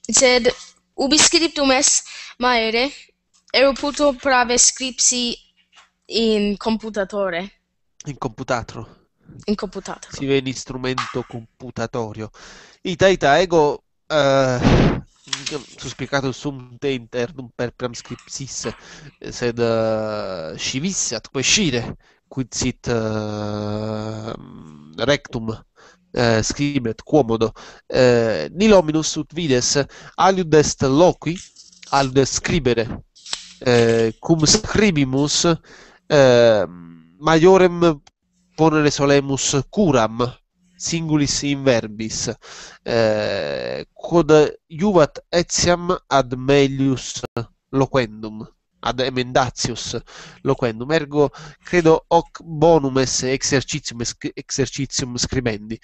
sed ubi scriptum est maere, ero puto prave scripsi in computatore. In computatro. In computatro. Si vede strumento computatorio. Ita ita ego... Uh nihilum suspicatus sum te internum per transcriptis sed uh, scivis at scire quid sit uh, rectum uh, scribet quomodo uh, nil hominus ut vides aliud est loqui al describere uh, cum scribimus uh, maiorem ponere solemus curam singulis in verbis, eh, quod juvat etiam ad melius loquendum, ad emendatius loquendum, ergo credo hoc bonum esse exercitium, exercitium scribendi.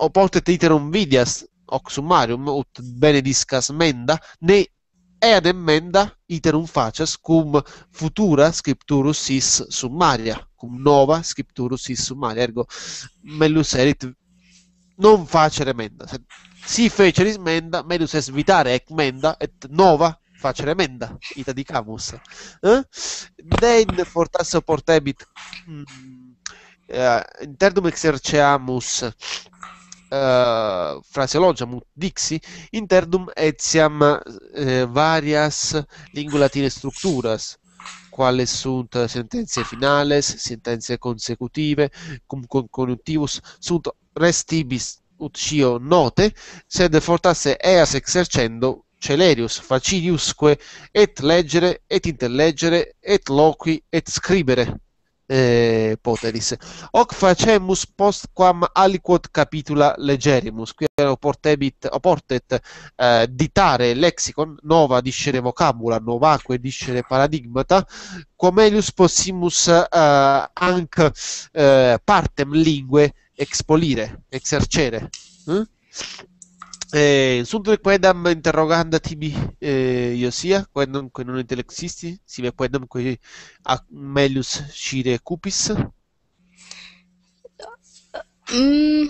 O potete iterum vidias hoc summarium, ut benediscas menda, ne e ad emenda iterum faces cum futura scripturus sis summaria, cum nova scripturus sis summaria, ergo mellus erit non facere menda. Se si fece ismenda, mellus est vitare ec menda, et nova facere menda, ita dicamus. Eh? Den fortasse portebit, mm, eh, interdum exerceamus uh, eh, fraseologiam mut dixi interdum etiam eh, varias lingue latine structuras quales sunt sentenze finales, sentenze consecutive, cum conjunctivus sunt restibis ut scio note, sed fortasse eas exercendo celerius faciliusque et leggere et interleggere et loqui et scribere eh, poteris. Hoc facemus postquam aliquot capitula legerimus, qui portebit, portet eh, ditare lexicon, nova discere vocabula, novaque discere paradigmata, quamelius possimus eh, anc eh, partem lingue expolire, exercere. Mm? Eh, sunt quedam interroganda tibi eh, Iosia, quedam que non intellexisti, si ve quedam que ac melius scire cupis? Mm.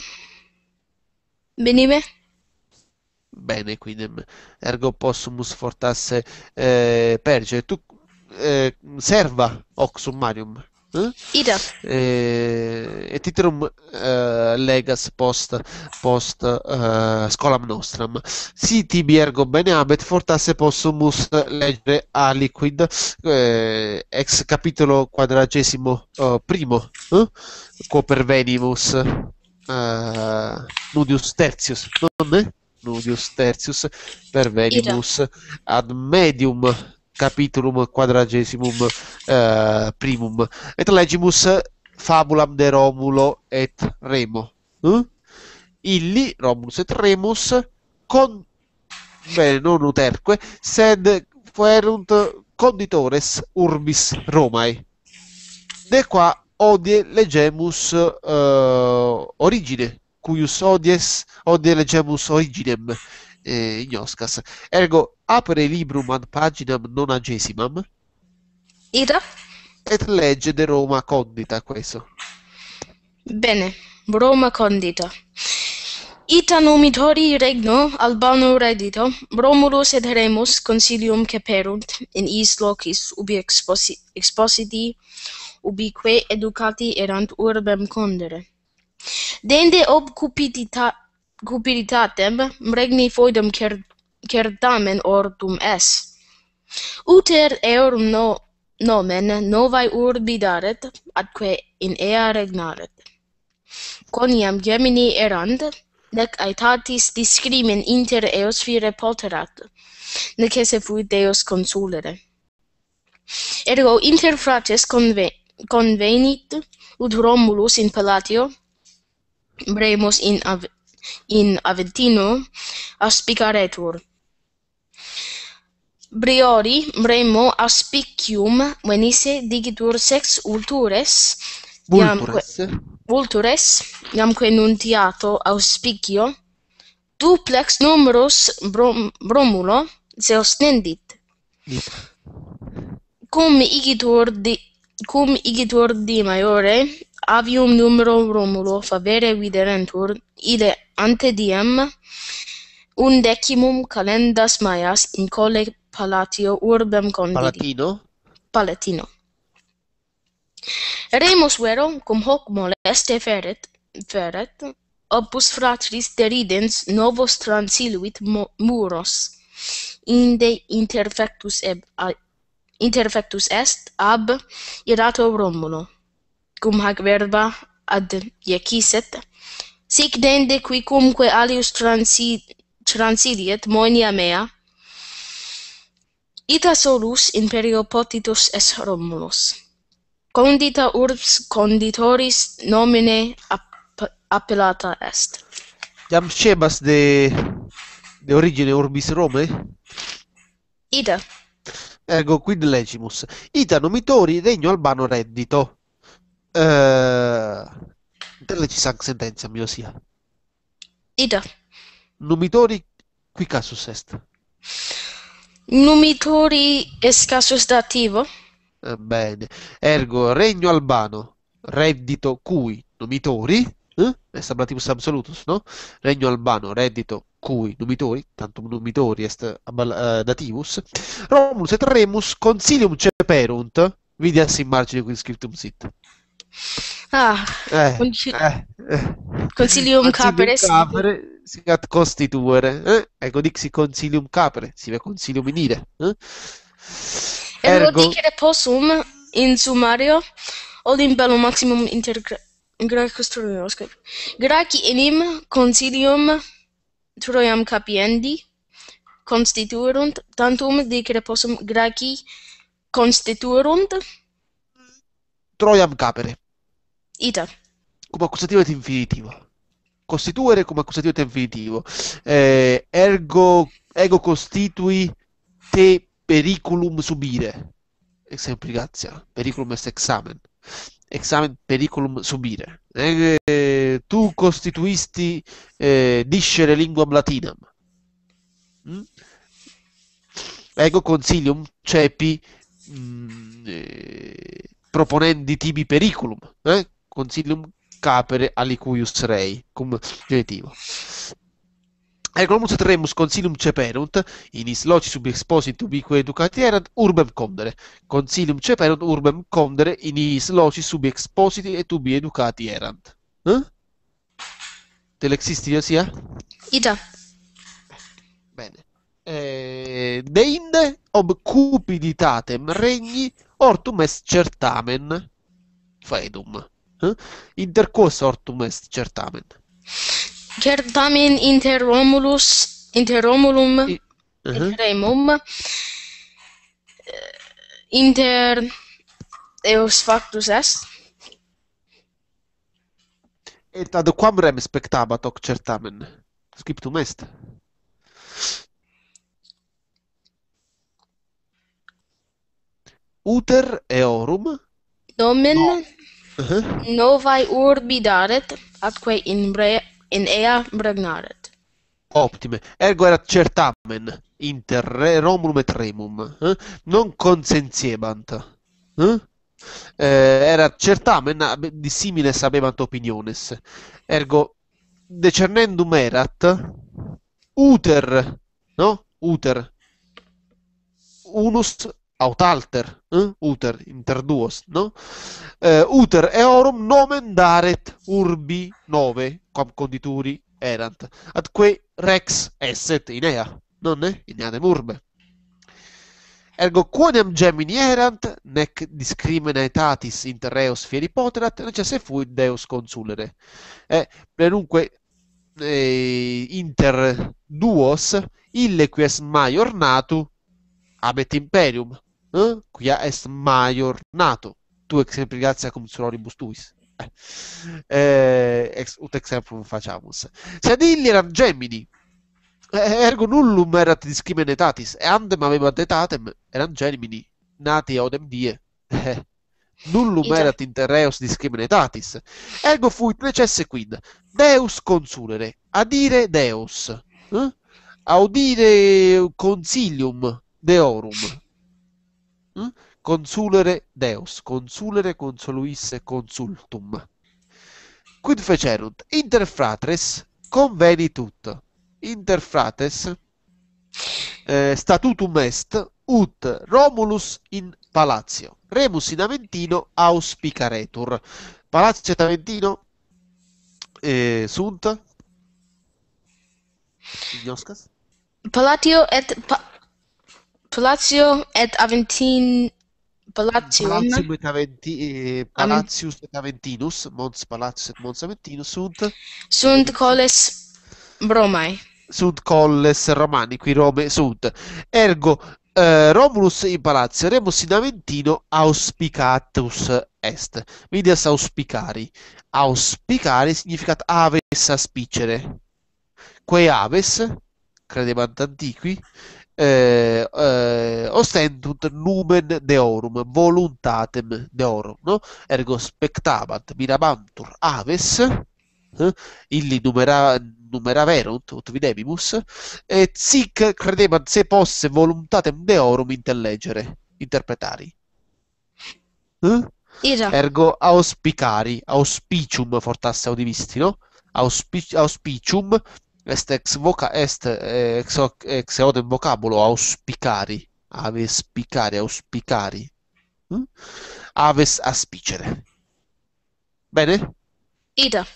Benime? Bene, quindi Ergo possumus fortasse eh, perge. Tu eh, serva, hoc summarium. Eh? Ida. Eh, e, e titrum uh, eh, legas post, post uh, scolam nostram. Si tibi ergo bene abet, fortasse possumus leggere a liquid, eh, ex capitolo quadragesimo uh, primo, eh? copervenimus uh, nudius tertius, non è? Nudius tertius pervenimus Idem. ad medium capitulum quadragesimum eh, primum. Et legimus fabulam de Romulo et Remo. Mm? Illi, Romulus et Remus, con... bene, non uterque, sed fuerunt conditores urbis Romae. De qua odie legemus uh, origine, cuius odies odie legemus originem eh, ignoscas. Ergo, apere librum ad paginam nonagesimam, Ida? Et legge de Roma condita questo. Bene, Roma condita. Ita numitori regno albano redito, Romulus et Remus consilium caperunt in is locis ubi exposi expositi ubique educati erant urbem condere. Dende ob cupidita cupiditatem regni foidem cer certamen ortum es. Uter eorum no nomen novae urbi daret atque in ea regnaret coniam gemini erant nec aetatis discrimen inter eos fire poterat nec esse fuit deos consulere ergo inter fratres conve convenit ut romulus in palatio bremus in, av in aventino aspicaretur briori bremo aspicium venisse digitur sex ultures vultures vultures iamque nuntiato auspicio duplex numerus brom, bromulo se ostendit. cum igitur di cum igitur di maiore avium numero bromulo favere viderentur ide ante diem un decimum calendas maias in palatio urbem condidi. Palatino? Palatino. Remus vero, cum hoc moleste feret, feret, opus fratris deridens novos transiluit muros, inde interfectus, eb, a, interfectus est ab irato Romulo, cum hac verba ad iecisset, sic dende qui alius transi, transidiet moenia mea, Ita solus imperio potitus est Romulus. Condita urbs conditoris nomine ap- appellata est. Iam scebas de, de origine urbis Rome? Ita. Ergo quid legimus. Ita nomitori regno albano reddito. Uh, eh, leggi sang sentenza, mio sia. Ida. Nomitori qui casus est. Numitori è scaso stativo? Eh, bene. Ergo, regno albano, reddito cui numitori, eh? est absolutus, no? Regno albano, reddito cui numitori, Tanto numitori est abal- uh, eh, dativus, Romulus et Remus consilium ceperunt, vidias in margine qui scriptum sit. Ah, eh, conci- eh, eh. consilium capere. capere sigat costituere, eh? ego ecco, dixi consilium capere, ve consilium inire. Eh? Ergo dicere possum in summario Olympelum maximum inter Gracchus Troianos Graci enim consilium Troiam capiendi constituerunt tantum dicere possum Graci constituerunt Troiam capere. Ita. Come accusativo ed infinitivo costituire come accusativo temperativo. Eh, ergo, ego costitui te periculum subire. Exemplicazia. Periculum est examen. Examen periculum subire. Eh, tu costituisti eh, discere linguam latinam. Mm? Ego consilium cepi mh, mm, eh, proponendi tibi periculum. Eh? Consilium capere alicuius rei, cum genitivo. Economus tremus consilium ceperunt, in is loci sub exposit ubique educati erant, urbem condere. Consilium ceperunt urbem condere, in is loci sub exposit et ubi educati erant. Eh? Hm? Telexisti sia? Ida. Bene. Eh, deinde ob cupiditatem regni ortum est certamen faedum. eh? inter quo sortum est certamen certamen inter romulus inter romulum uh -huh. Eh, inter eos factus est et ad quam rem spectabat hoc certamen scriptum est uter eorum nomen -huh. Novae urbi daret, atque in, bre, in ea bregnaret. Ottime. Ergo era certamen, inter re, romulum et remum. Eh? Non consensiebant. Eh? Eh, era certamen di simile sapevant opiniones. Ergo decernendum erat uter, no? Uter unus Autalter, eh? Uter, inter duos, no? Eh, uter eorum nomen daret urbi nove, quam condituri erant, atque rex esset inea, non è? Ineadem urbe. Ergo quoniam gemini erant, nec discrimina etatis inter reus fieri poterat, necesse fuit Deus consulere. E, eh, dunque, eh, inter duos, ille quies mai ornatu abet imperium, eh? quia est major nato, tu ex gratia cum sororibus tuis. Eh, ex, ut exemplum facciamus. Sed illi erano gemini, eh, ergo nullum erat discriminetatis, e andem avebat etatem, eram gemini, nati odem die. Eh, nullum erat inter reos discriminetatis. Ergo fuit necesse quid Deus consulere, adire Deus, eh? audire consilium deorum. Hm? Consulere Deus, consulere consoluisse consultum. Quid fecerunt? Inter Interfratres convenitut. Interfrates eh, statutum est ut Romulus in palatio. Remus in Aventino auspicaretur. Palazzo et Aventino eh, sunt Ignoscas? Palatio et pa Palazzo et Aventin Palatium Palatium et Aventi, eh, Palatius et Aventinus Mons Palatius et Mons Aventinus sunt sunt colles Romae sunt colles Romani qui Rome sunt ergo eh, Romulus in Palazzo Remus in Aventino auspicatus est vidias auspicari auspicare significa aves aspicere Quei aves credevant antiqui eh, eh, ostentut numen deorum, voluntatem deorum, no? ergo spectabant, mirabantur aves, eh? illi numera, numeraverunt, ut videbimus, e sic credebant se posse voluntatem deorum intellegere, interpretari. Eh? Ergo auspicari, auspicium fortasse audivisti, no? auspicium Est ex voca est eh, ex, ex autem vocabulo auspicari, aves spicari, auspicari, mm? aves aspicere. Bene? Ida.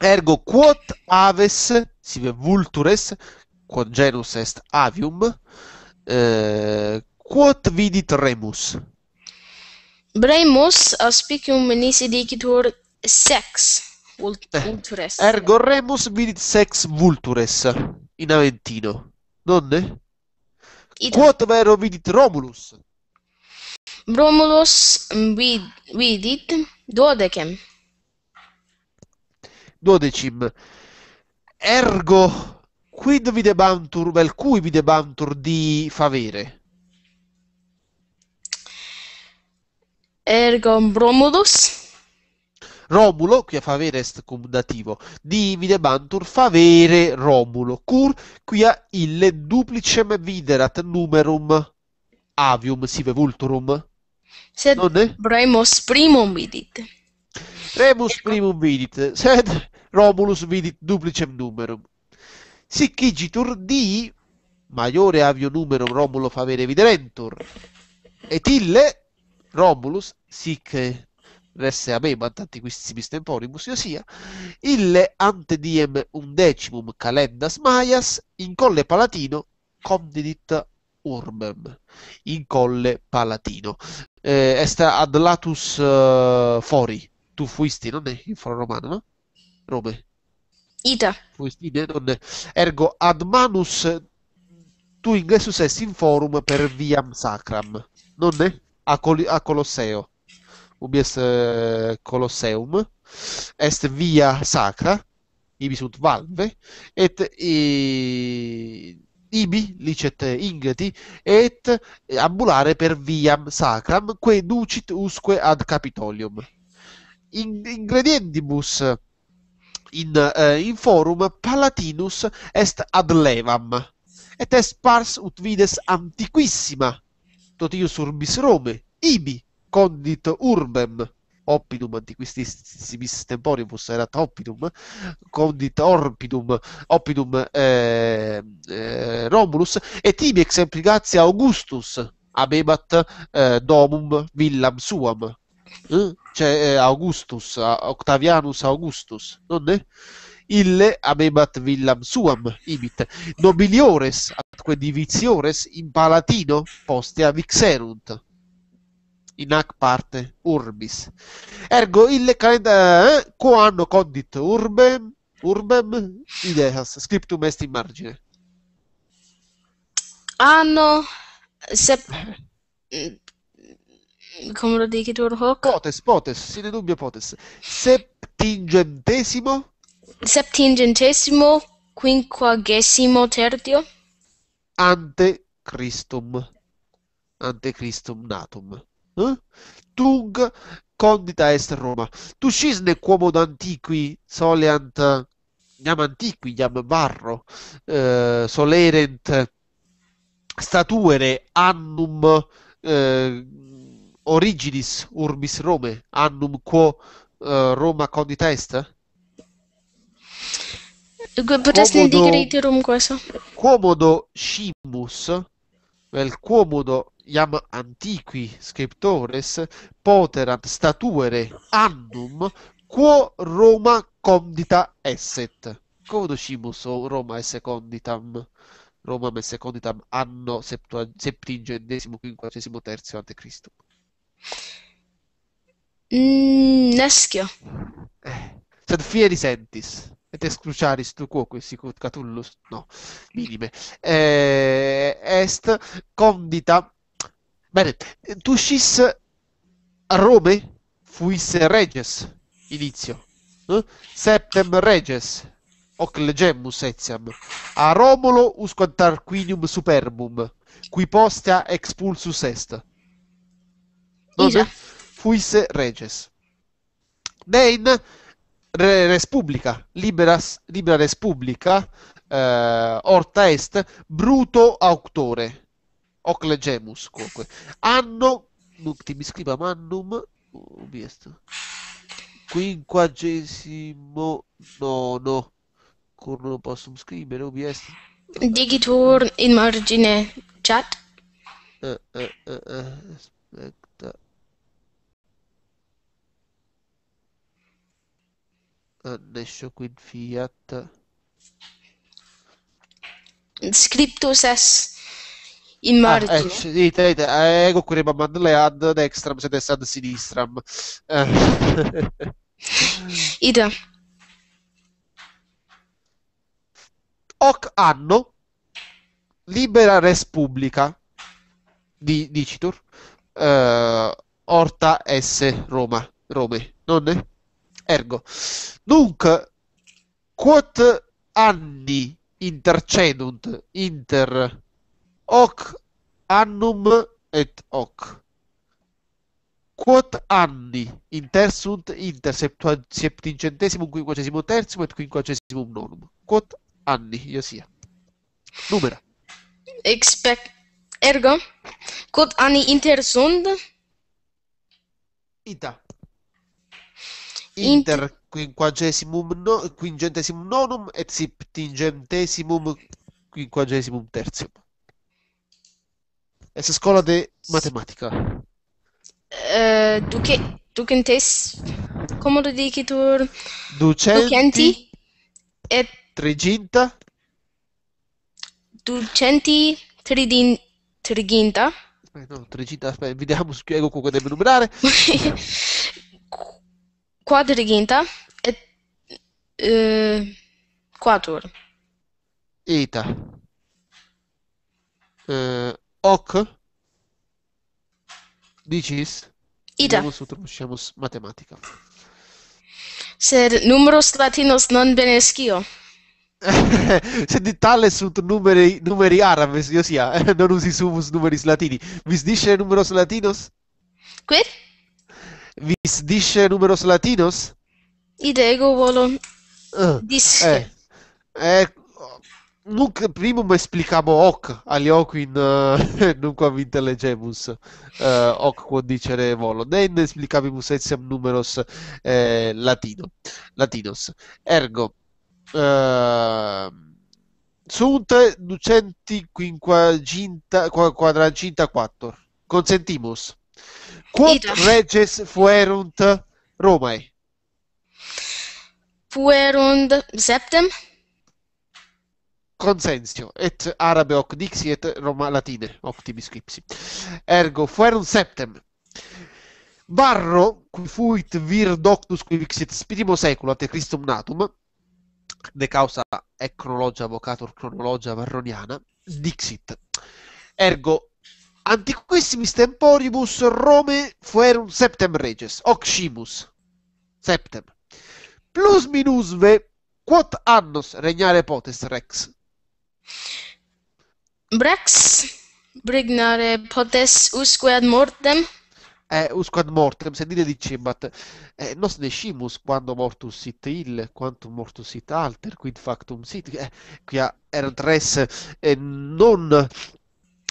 Ergo quod aves, si vultures, quod genus est avium, eh, quod vidit remus? remus auspicium nisi dicitur sex. Eh, vultures. Ergo remus vidit sex vultures in Aventino. Nonne? Quot vero vidit Romulus? Romulus mm, vid, vidit duodecem. Duodecim. Ergo quid videbantur, bel cui videbantur di favere? Ergo Romulus Romulo, qui a faverest cum dativo, dividebantur favere Romulo, cur qui quia ille duplicem viderat numerum avium sive vulturum. Sed Nonne? Remus primum vidit. Remus primum vidit, sed Romulus vidit duplicem numerum. Sic di maiore avio numerum Romulo favere viderentur. Et ille Romulus sic resse a me mantanti quissimis temporibus iosia, ille ante diem undecimum calendas maias in colle palatino condidit urbem, in colle palatino. Eh, est ad latus uh, fori, tu fuisti, non è in foro romano, no? Rome. Ita. Fuisti, non è. Ergo ad manus tu ingressus est in forum per viam sacram, non è? A, Col- a Colosseo. UBS eh, Colosseum, est via sacra, ibi sunt valve, et e, ibi licet ingreti, et eh, ambulare per viam sacram, que ducit usque ad Capitolium. In, ingredientibus in, eh, in forum Palatinus est ad levam, et est pars ut vides antiquissima, totius urbis Rome, ibi, condit urbem oppidum antiquistissimis temporimus erat oppidum, condit orpidum, oppidum eh, eh, Romulus, et tibi exempli gratia Augustus abebat eh, domum villam suam. Hm? Cioè, eh? Cioè Augustus, Octavianus Augustus, non è? ille abebat villam suam imit nobiliores atque diviziores in palatino postea vixerunt in hac parte urbis. Ergo ille calenda eh, quo anno condit urbem urbem ideas scriptum est in margine. Anno sep eh. mm, come lo dici tu Hoc? Potes, potes, sine dubbio potes. Septingentesimo? Septingentesimo quinquagesimo tertio? Ante Christum. Ante Christum natum eh? Tung condita est Roma. Tu scisne quomo d'antiqui soleant, iam antiqui, iam barro, eh, solerent statuere annum eh, originis urbis Rome, annum quo eh, Roma condita est? Potresti comodo, dire iterum questo? Comodo scimus, vel comodo iam antiqui scriptores poterant statuere annum quo Roma condita esset. Codocimus Roma esse conditam. Roma esse conditam anno septingendesimo quinquagésimo terzo a.C. Mm, neschio. Eh, sed fieri sentis et excruciaris tu quoque sicut catullus no minime eh, est condita Bene, tu tuscis a Rome fuis reges, inizio. Eh? Septem reges, hoc legemus etiam. A Romolo usquantarquinium superbum, qui postea expulsus est. Dove Fuis reges. Dein res publica, liberas, libera res publica, eh, horta est, bruto auctore Oclegemus comunque. Anno, nultimis clima mannum, oh, quinquagesimo nono, curno posso scrivere, ubiest. Oh, Digitur in margine chat. Eh, eh, eh, eh aspetta. Adesso qui fiat. Scriptus es in ah, margine. Ah, eh, c- dite, dite, eh, concorriamo ecco ad ad extram, siete ad sinistram. Eh. Ida. Hoc anno, libera res pubblica, di dicitur, eh, orta S Roma, Rome, non è? Ergo. Nunc, quot anni intercedunt inter hoc annum et hoc. Quot anni intersunt inter septingentesimo, quinquagesimo, terzo et quinquagesimo nonum. Quot anni, io sia. Numera. Expect, ergo, quod anni inter sunt? Ita. Inter, inter quinquagesimum, no, quingentesimum nonum et septingentesimum quinquagesimum tertium es escola de matematica. Uh, eh, duque, ducentes, come lo dicitur? Ducenti, ducenti e triginta. Ducenti tridin, triginta. Eh, no, triginta, aspetta, vediamo, spiego come deve numerare. quadriginta e uh, eh, quatur. Eta. Uh, hoc dicis ida nos utrus chamus matematica sed numeros latinos non benescio se di tale sunt numeri numeri arabes io sia non usi sumus numeri latini vis dice numeros latinos quid vis dice numeros latinos ide ego volo uh, dis eh. Eh, Nunc primum esplicamo hoc alioquin eh, non qua intellegemus uh, eh, hoc quod dicere volo nen explicabimus etiam numeros eh, latino latinos ergo uh, sunt ducenti quinquaginta quadraginta quattor consentimus quod reges fuerunt Romae fuerunt septem consensio, et arabe hoc dixi et roma latine hoc tibis quipsi. Ergo fueron septem. varro qui fuit vir doctus qui vixit spirimo seculo ante Christum natum, de causa ecnologia vocator cronologia varroniana, dixit. Ergo, antiquissimis temporibus Rome fueron septem reges, hoc scimus, septem. Plus minusve, quot annos regnare potest rex? Brex brignare potes usque ad mortem eh usque ad mortem se dire dice eh, nos decimus quando mortus sit il quantum mortus sit alter quid factum sit eh, qui a erat res eh, non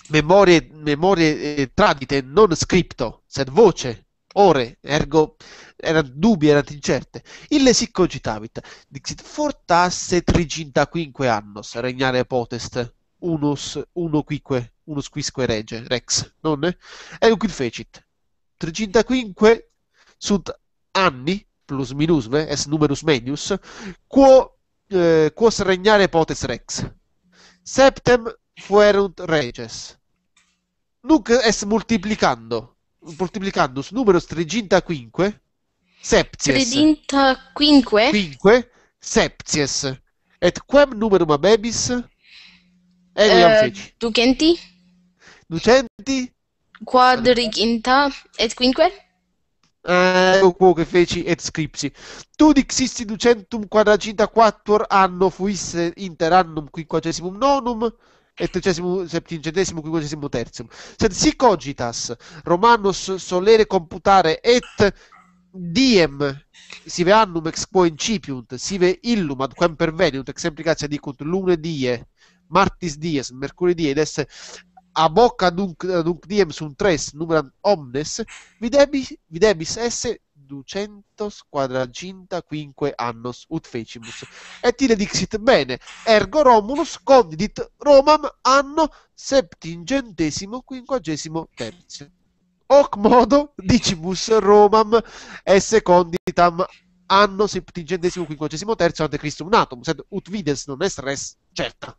memorie memorie eh, tradite non scripto sed voce ore, ergo era dubbi, erano incerte. Ille sic cogitavit, dixit fortasse triginta quinque annos regnare potest, unus, uno quique, unus quisque rege, rex, non? E quid fecit? Triginta quinque sunt anni, plus minusme, eh, es numerus menius, quo, eh, quos regnare potest rex. Septem fuerunt reges. Nuc est multiplicando moltiplicando su numero streginta quinque septies. Streginta quinque? Quinque septies. Et quem numerum abebis Eliam uh, Ducenti? Ducenti? Quadriginta et quinque? Eh, quo che feci et scripsi. Tu dixisti ducentum quadraginta quattuor anno fuisse inter annum quinquagesimum nonum ettecesimo septingentesimo quinquagésimo terzium. Sed si cogitas Romanos solere computare et diem sive annum ex quo incipiunt, sive illum ad quem perveniunt, ex implicatia dicunt lunedie, martis dies, mercuridie, ed esse a bocca dunc, dunc diem sunt tres numeram omnes, videbis, videbis esse ducentos quadraginta quinque annos ut fecimus. E ille dixit bene, ergo Romulus condidit Romam anno septingentesimo quinquagesimo tertio. Hoc modo dicibus Romam esse conditam anno septingentesimo quinquagesimo tertio ante Christum natum, sed ut vides non est res certa.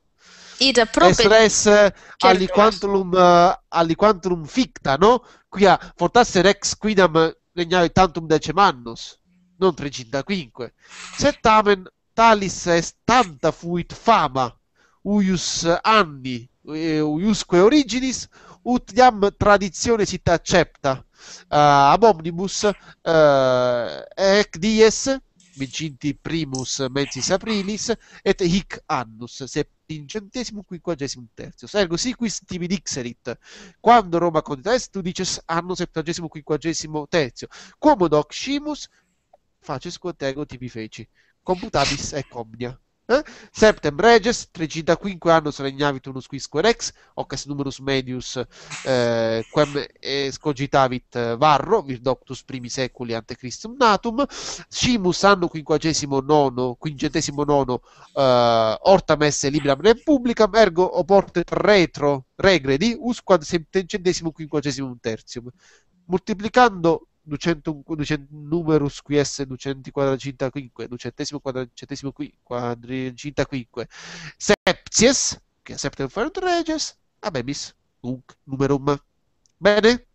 Id propet... Est res eh, certo. aliquantulum, eh, aliquantulum ficta, no? Quia fortasse rex quidam regnare tantum decemannus, non trigintaquinque. Sed tamen talis est tanta fuit fama, uius anni, uiusque originis, ut iam traditione sit accepta. Uh, ab omnibus uh, ec dies vincinti primus mensis aprilis et hic annus, septingentesimo quinquagesimo tertius. Ergo si quis tibi dixerit, quando Roma contest, tu dices anno septagesimo quinquagesimo tertio. Como doc scimus, faces quod ego tibi feci, computabis e omnia. Eh? Septem Regis, 35 annus regnavit unus quisque rex, hoc numerus medius eh, quem escogitavit eh, varro, vir doctus primi seculi ante Christum natum, scimus anno quinquagesimo nono, quingentesimo nono, eh, hortam esse libram rem ergo oporte retro regredi, usquad septencentesimo quinquagesimo tertium. Moltiplicando 200, 200 numerus quies ducenti quadracinta quinque, ducentesimo quadragentesimo qui, quadricinta quinque, septies, che è septem ferret reges, abebis, nunc numerum. Bene?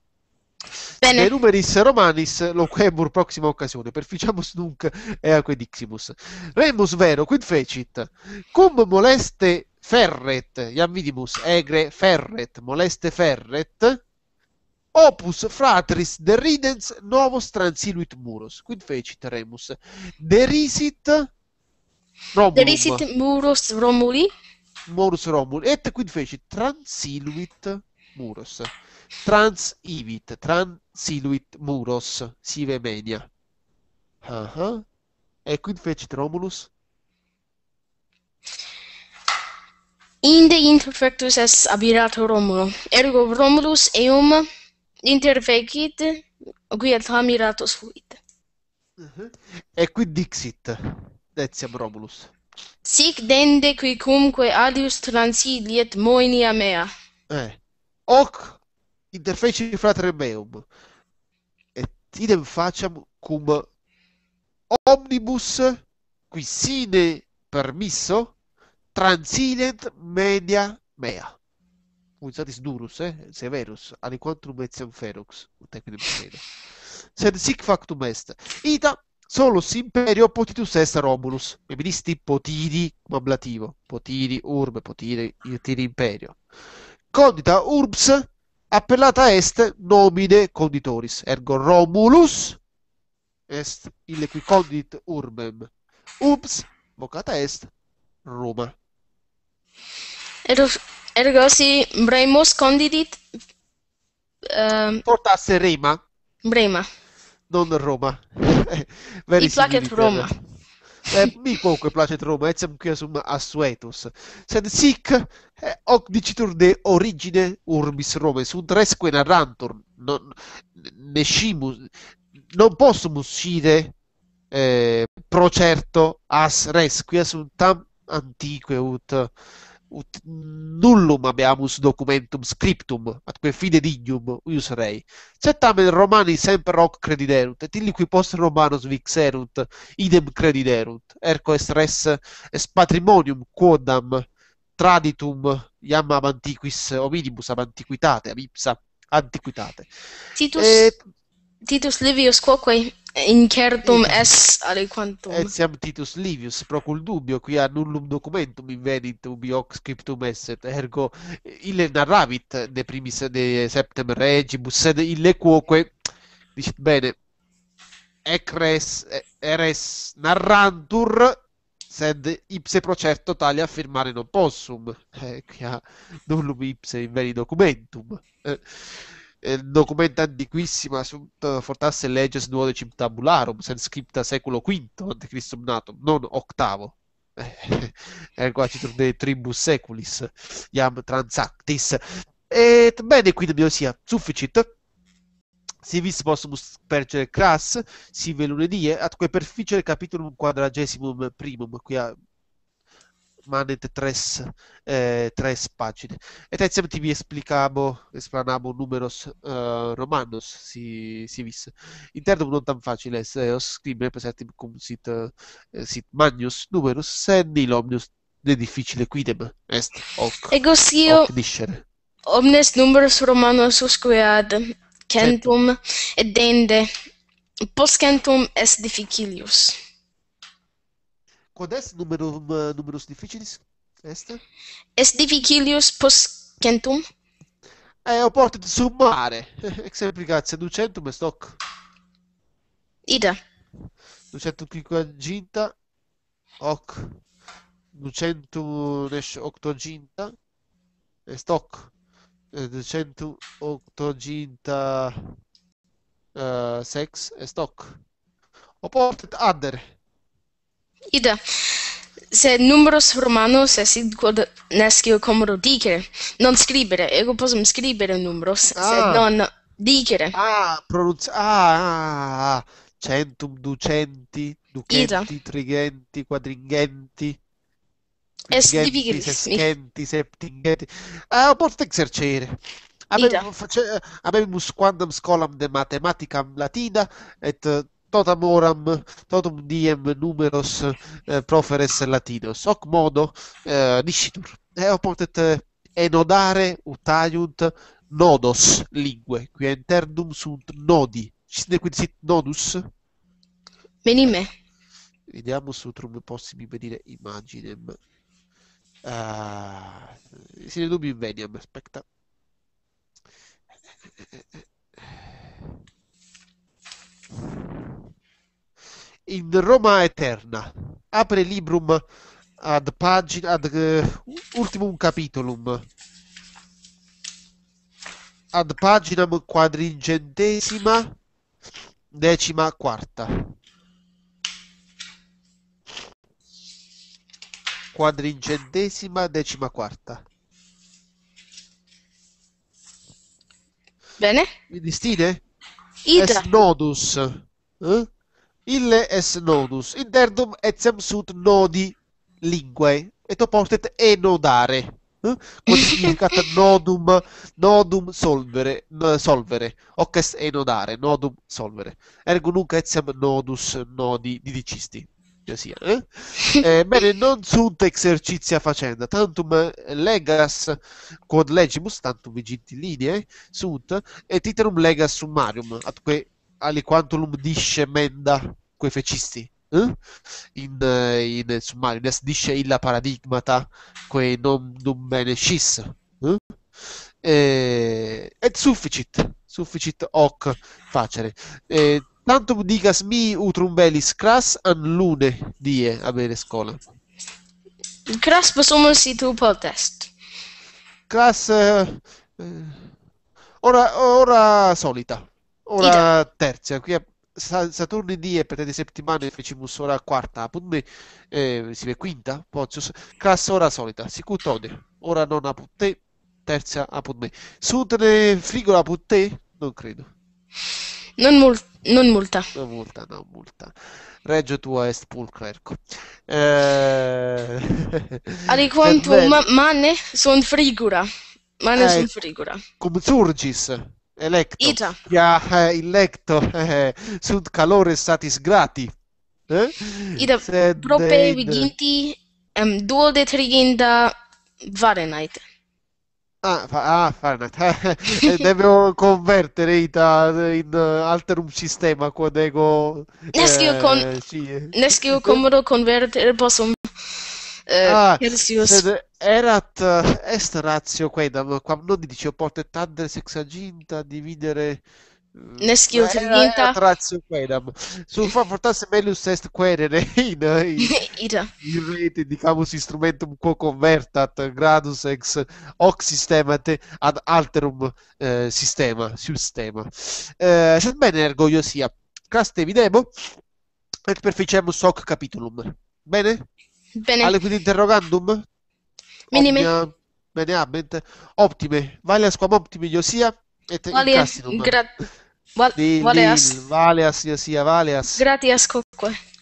Bene. De numeris romanis loquemur proxima occasione, perficiamus nunc e aquediximus. Remus vero, quid fecit? Cum moleste ferret, iam vidimus, egre ferret, moleste ferret, opus fratris deridens novos transiluit muros. Quid fecit Remus? Derisit Romulum. Derisit muros Romuli? Muros Romuli. Et quid fecit? Transiluit muros. Transivit, transiluit muros, sive media. Uh -huh. E quid fecit Romulus? Inde interfectus est abirato Romulo. Ergo Romulus eum intervecit quia tamiratus fuit. Mhm. Uh -huh. Et quid dixit Decius Romulus? Sic dende qui cumque adius transidiet moenia mea. Eh. Hoc interfecit fratre meum. Et idem faciam cum omnibus qui sine permisso transidiet media mea. Usatis durus, eh? severus, aliquantum etiam ferox, di bene. Sed sic factum est. Ita solus imperio potitus est Romulus. E mi disti potidi, come Potidi, urbe, potidi, tiri imperio. Condita urbs appellata est nomine conditoris. Ergo Romulus est ille qui condit urbem. Urbs vocata est Roma. Ero Ergo si bremus condidit... Ehm, Portasse Rema. Brema. Non Roma. Mi placet Roma. Eh, mi quoque placet Roma, etiam quia sum assuetus. Sed sic eh, hoc dicitur de origine urbis Rome, sunt resque narrantur, non, nescimus, non possum uscire eh, pro certo as res, quia sunt tam antique ut ut nullum habeamus documentum scriptum atque fide dignum ius rei certam in romani semper hoc crediderunt et illi qui post romanos vixerunt idem crediderunt ergo est res est patrimonium quodam traditum iam ab antiquis omnibus ab antiquitate ab ipsa antiquitate Titus, et... Titus Livius quoque Incertum es aliquantum. Etiam eh, Titus Livius, pro cul dubbio, qui a nullum documentum invenitum bioc scriptum esset, ergo ille narravit de primis de septem regibus, sed ille quoque, dicit bene, ecres eres narrantur, sed ipse procerto tale affirmare non possum, eh, qui a nullum ipse inveni documentum. Eh documenta antiquissima sunt fortasse leges duodecim tabularum, sen scripta seculo V a.C. natum, non octavo. ergo acitur de tribus seculis, iam transactis. Et bene, quid mio sia sufficit, si vis possumus percere cras, si ve lunedie, atque perficere capitulum quadragesimum primum, qui a mane tres eh, tres pagine et etiam tibi explicabo explanabo numeros uh, romanos si si vis interdum non tam facile est eos eh, scribere per certim cum sit eh, sit magnus numerus sed nil omnius de difficile quidem est hoc ego sio omnes numerus romanos usque ad centum et dende post centum est difficilius Quando è il numero uh, um, números difíceis? Este? Es difficilius poscentum. Eh, ho porto di sommare. Sempre grazie, 200 ma stock. Ida. 250 ok. 280 e stock. 280 uh, sex e stock. Ho portato under. Ida. Se numeros romanos es id quod nescio comodo dicere, non scribere. Ego posum scribere numeros, ah. sed non dicere. Ah, produce... Ah, ah, ah, centum, ducenti, ducenti, Ida. trigenti, quadringenti. Es Sescenti, septingenti. Ah, pot exercere. Ida. Face, abemus quandam scolam de mathematicam latina, et totam oram, totum diem numeros eh, proferes latinos, hoc modo eh, niscitur. Eo potete eh, enodare utaiunt nodos lingue, qui internum sunt nodi. Sine quid sit nodus? Benime. Vediamo se sutrum possimi venire imaginem. Uh, sine dubium veniam, aspetta. Eh, eh, eh in Roma Eterna. Apre librum ad pagina ad uh, eh, ultimum capitolum. Ad pagina quadringentesima decima quarta. Quadringentesima decima quarta. Bene. Stile? Ida. Es nodus. Eh? Ille es nodus, interdum etiam sunt nodi linguae, et oportet enodare. Eh? Quod nodum, nodum solvere, solvere, hoc est enodare, nodum solvere. Ergo nunc etiam nodus nodi didicisti. Cioè sia, eh? eh? bene, non sunt exercizia facenda, tantum legas quod legibus, tantum vigit linee, sunt, et iterum legas summarium, atque aliquantulum disce menda quei fecisti. Eh? In, eh, in sommario, nes disce illa paradigmata quei non dum bene scis. Eh? E, et sufficit, sufficit hoc facere. E, tantum dicas mi utrum bellis cras an lune die abere scola. Cras possumus si tu potest. Cras... Eh, eh ora, ora solita ora terza, qui a Saturni D e per le settimane Fecimus ora quarta, Apudme eh, si vede quinta, Pozius, classe ora solita, Sicut ora non Aputte, terza Apudme. Sutene Frigola Aputte? Non credo. Non, mul- non multa. Non multa, non multa. Reggio tua est pulclerco. Eh... quanto ma- mane son frigura. Mane eh, son frigura. Cum surgis Electo. Ita. Ja, eh, electo. Eh, sud calore satis grati. Eh? Ita, Sed, prope id... viginti um, duo de triginda Fahrenheit. Ah, fa- ah Fahrenheit. Eh, eh, devo convertere Ita in alterum sistema quod ego... Eh, nescio con... Sì. Nescio comodo convertere possum... Eh, ah, Celsius. erat eh, est ratio quaedam, quam non dice potet tander sexaginta dividere mm, Nescio eh, triginta ratio quaedam. Sul fa portasse melius est querere in in, in, in rete dicamus instrumentum quo convertat gradus ex hoc sistemate ad alterum eh, sistema, sistema. Eh, sed bene ergo io sia. Caste videmo et perficemus hoc capitulum. Bene? Bene. Aliquid interrogandum? Minime. Omnia, bene, abent. Ah, optime. Valias quam optime iosia et Valia, incassinum. Gra- val- valeas. Valeas iosia, valeas. Gratias coque.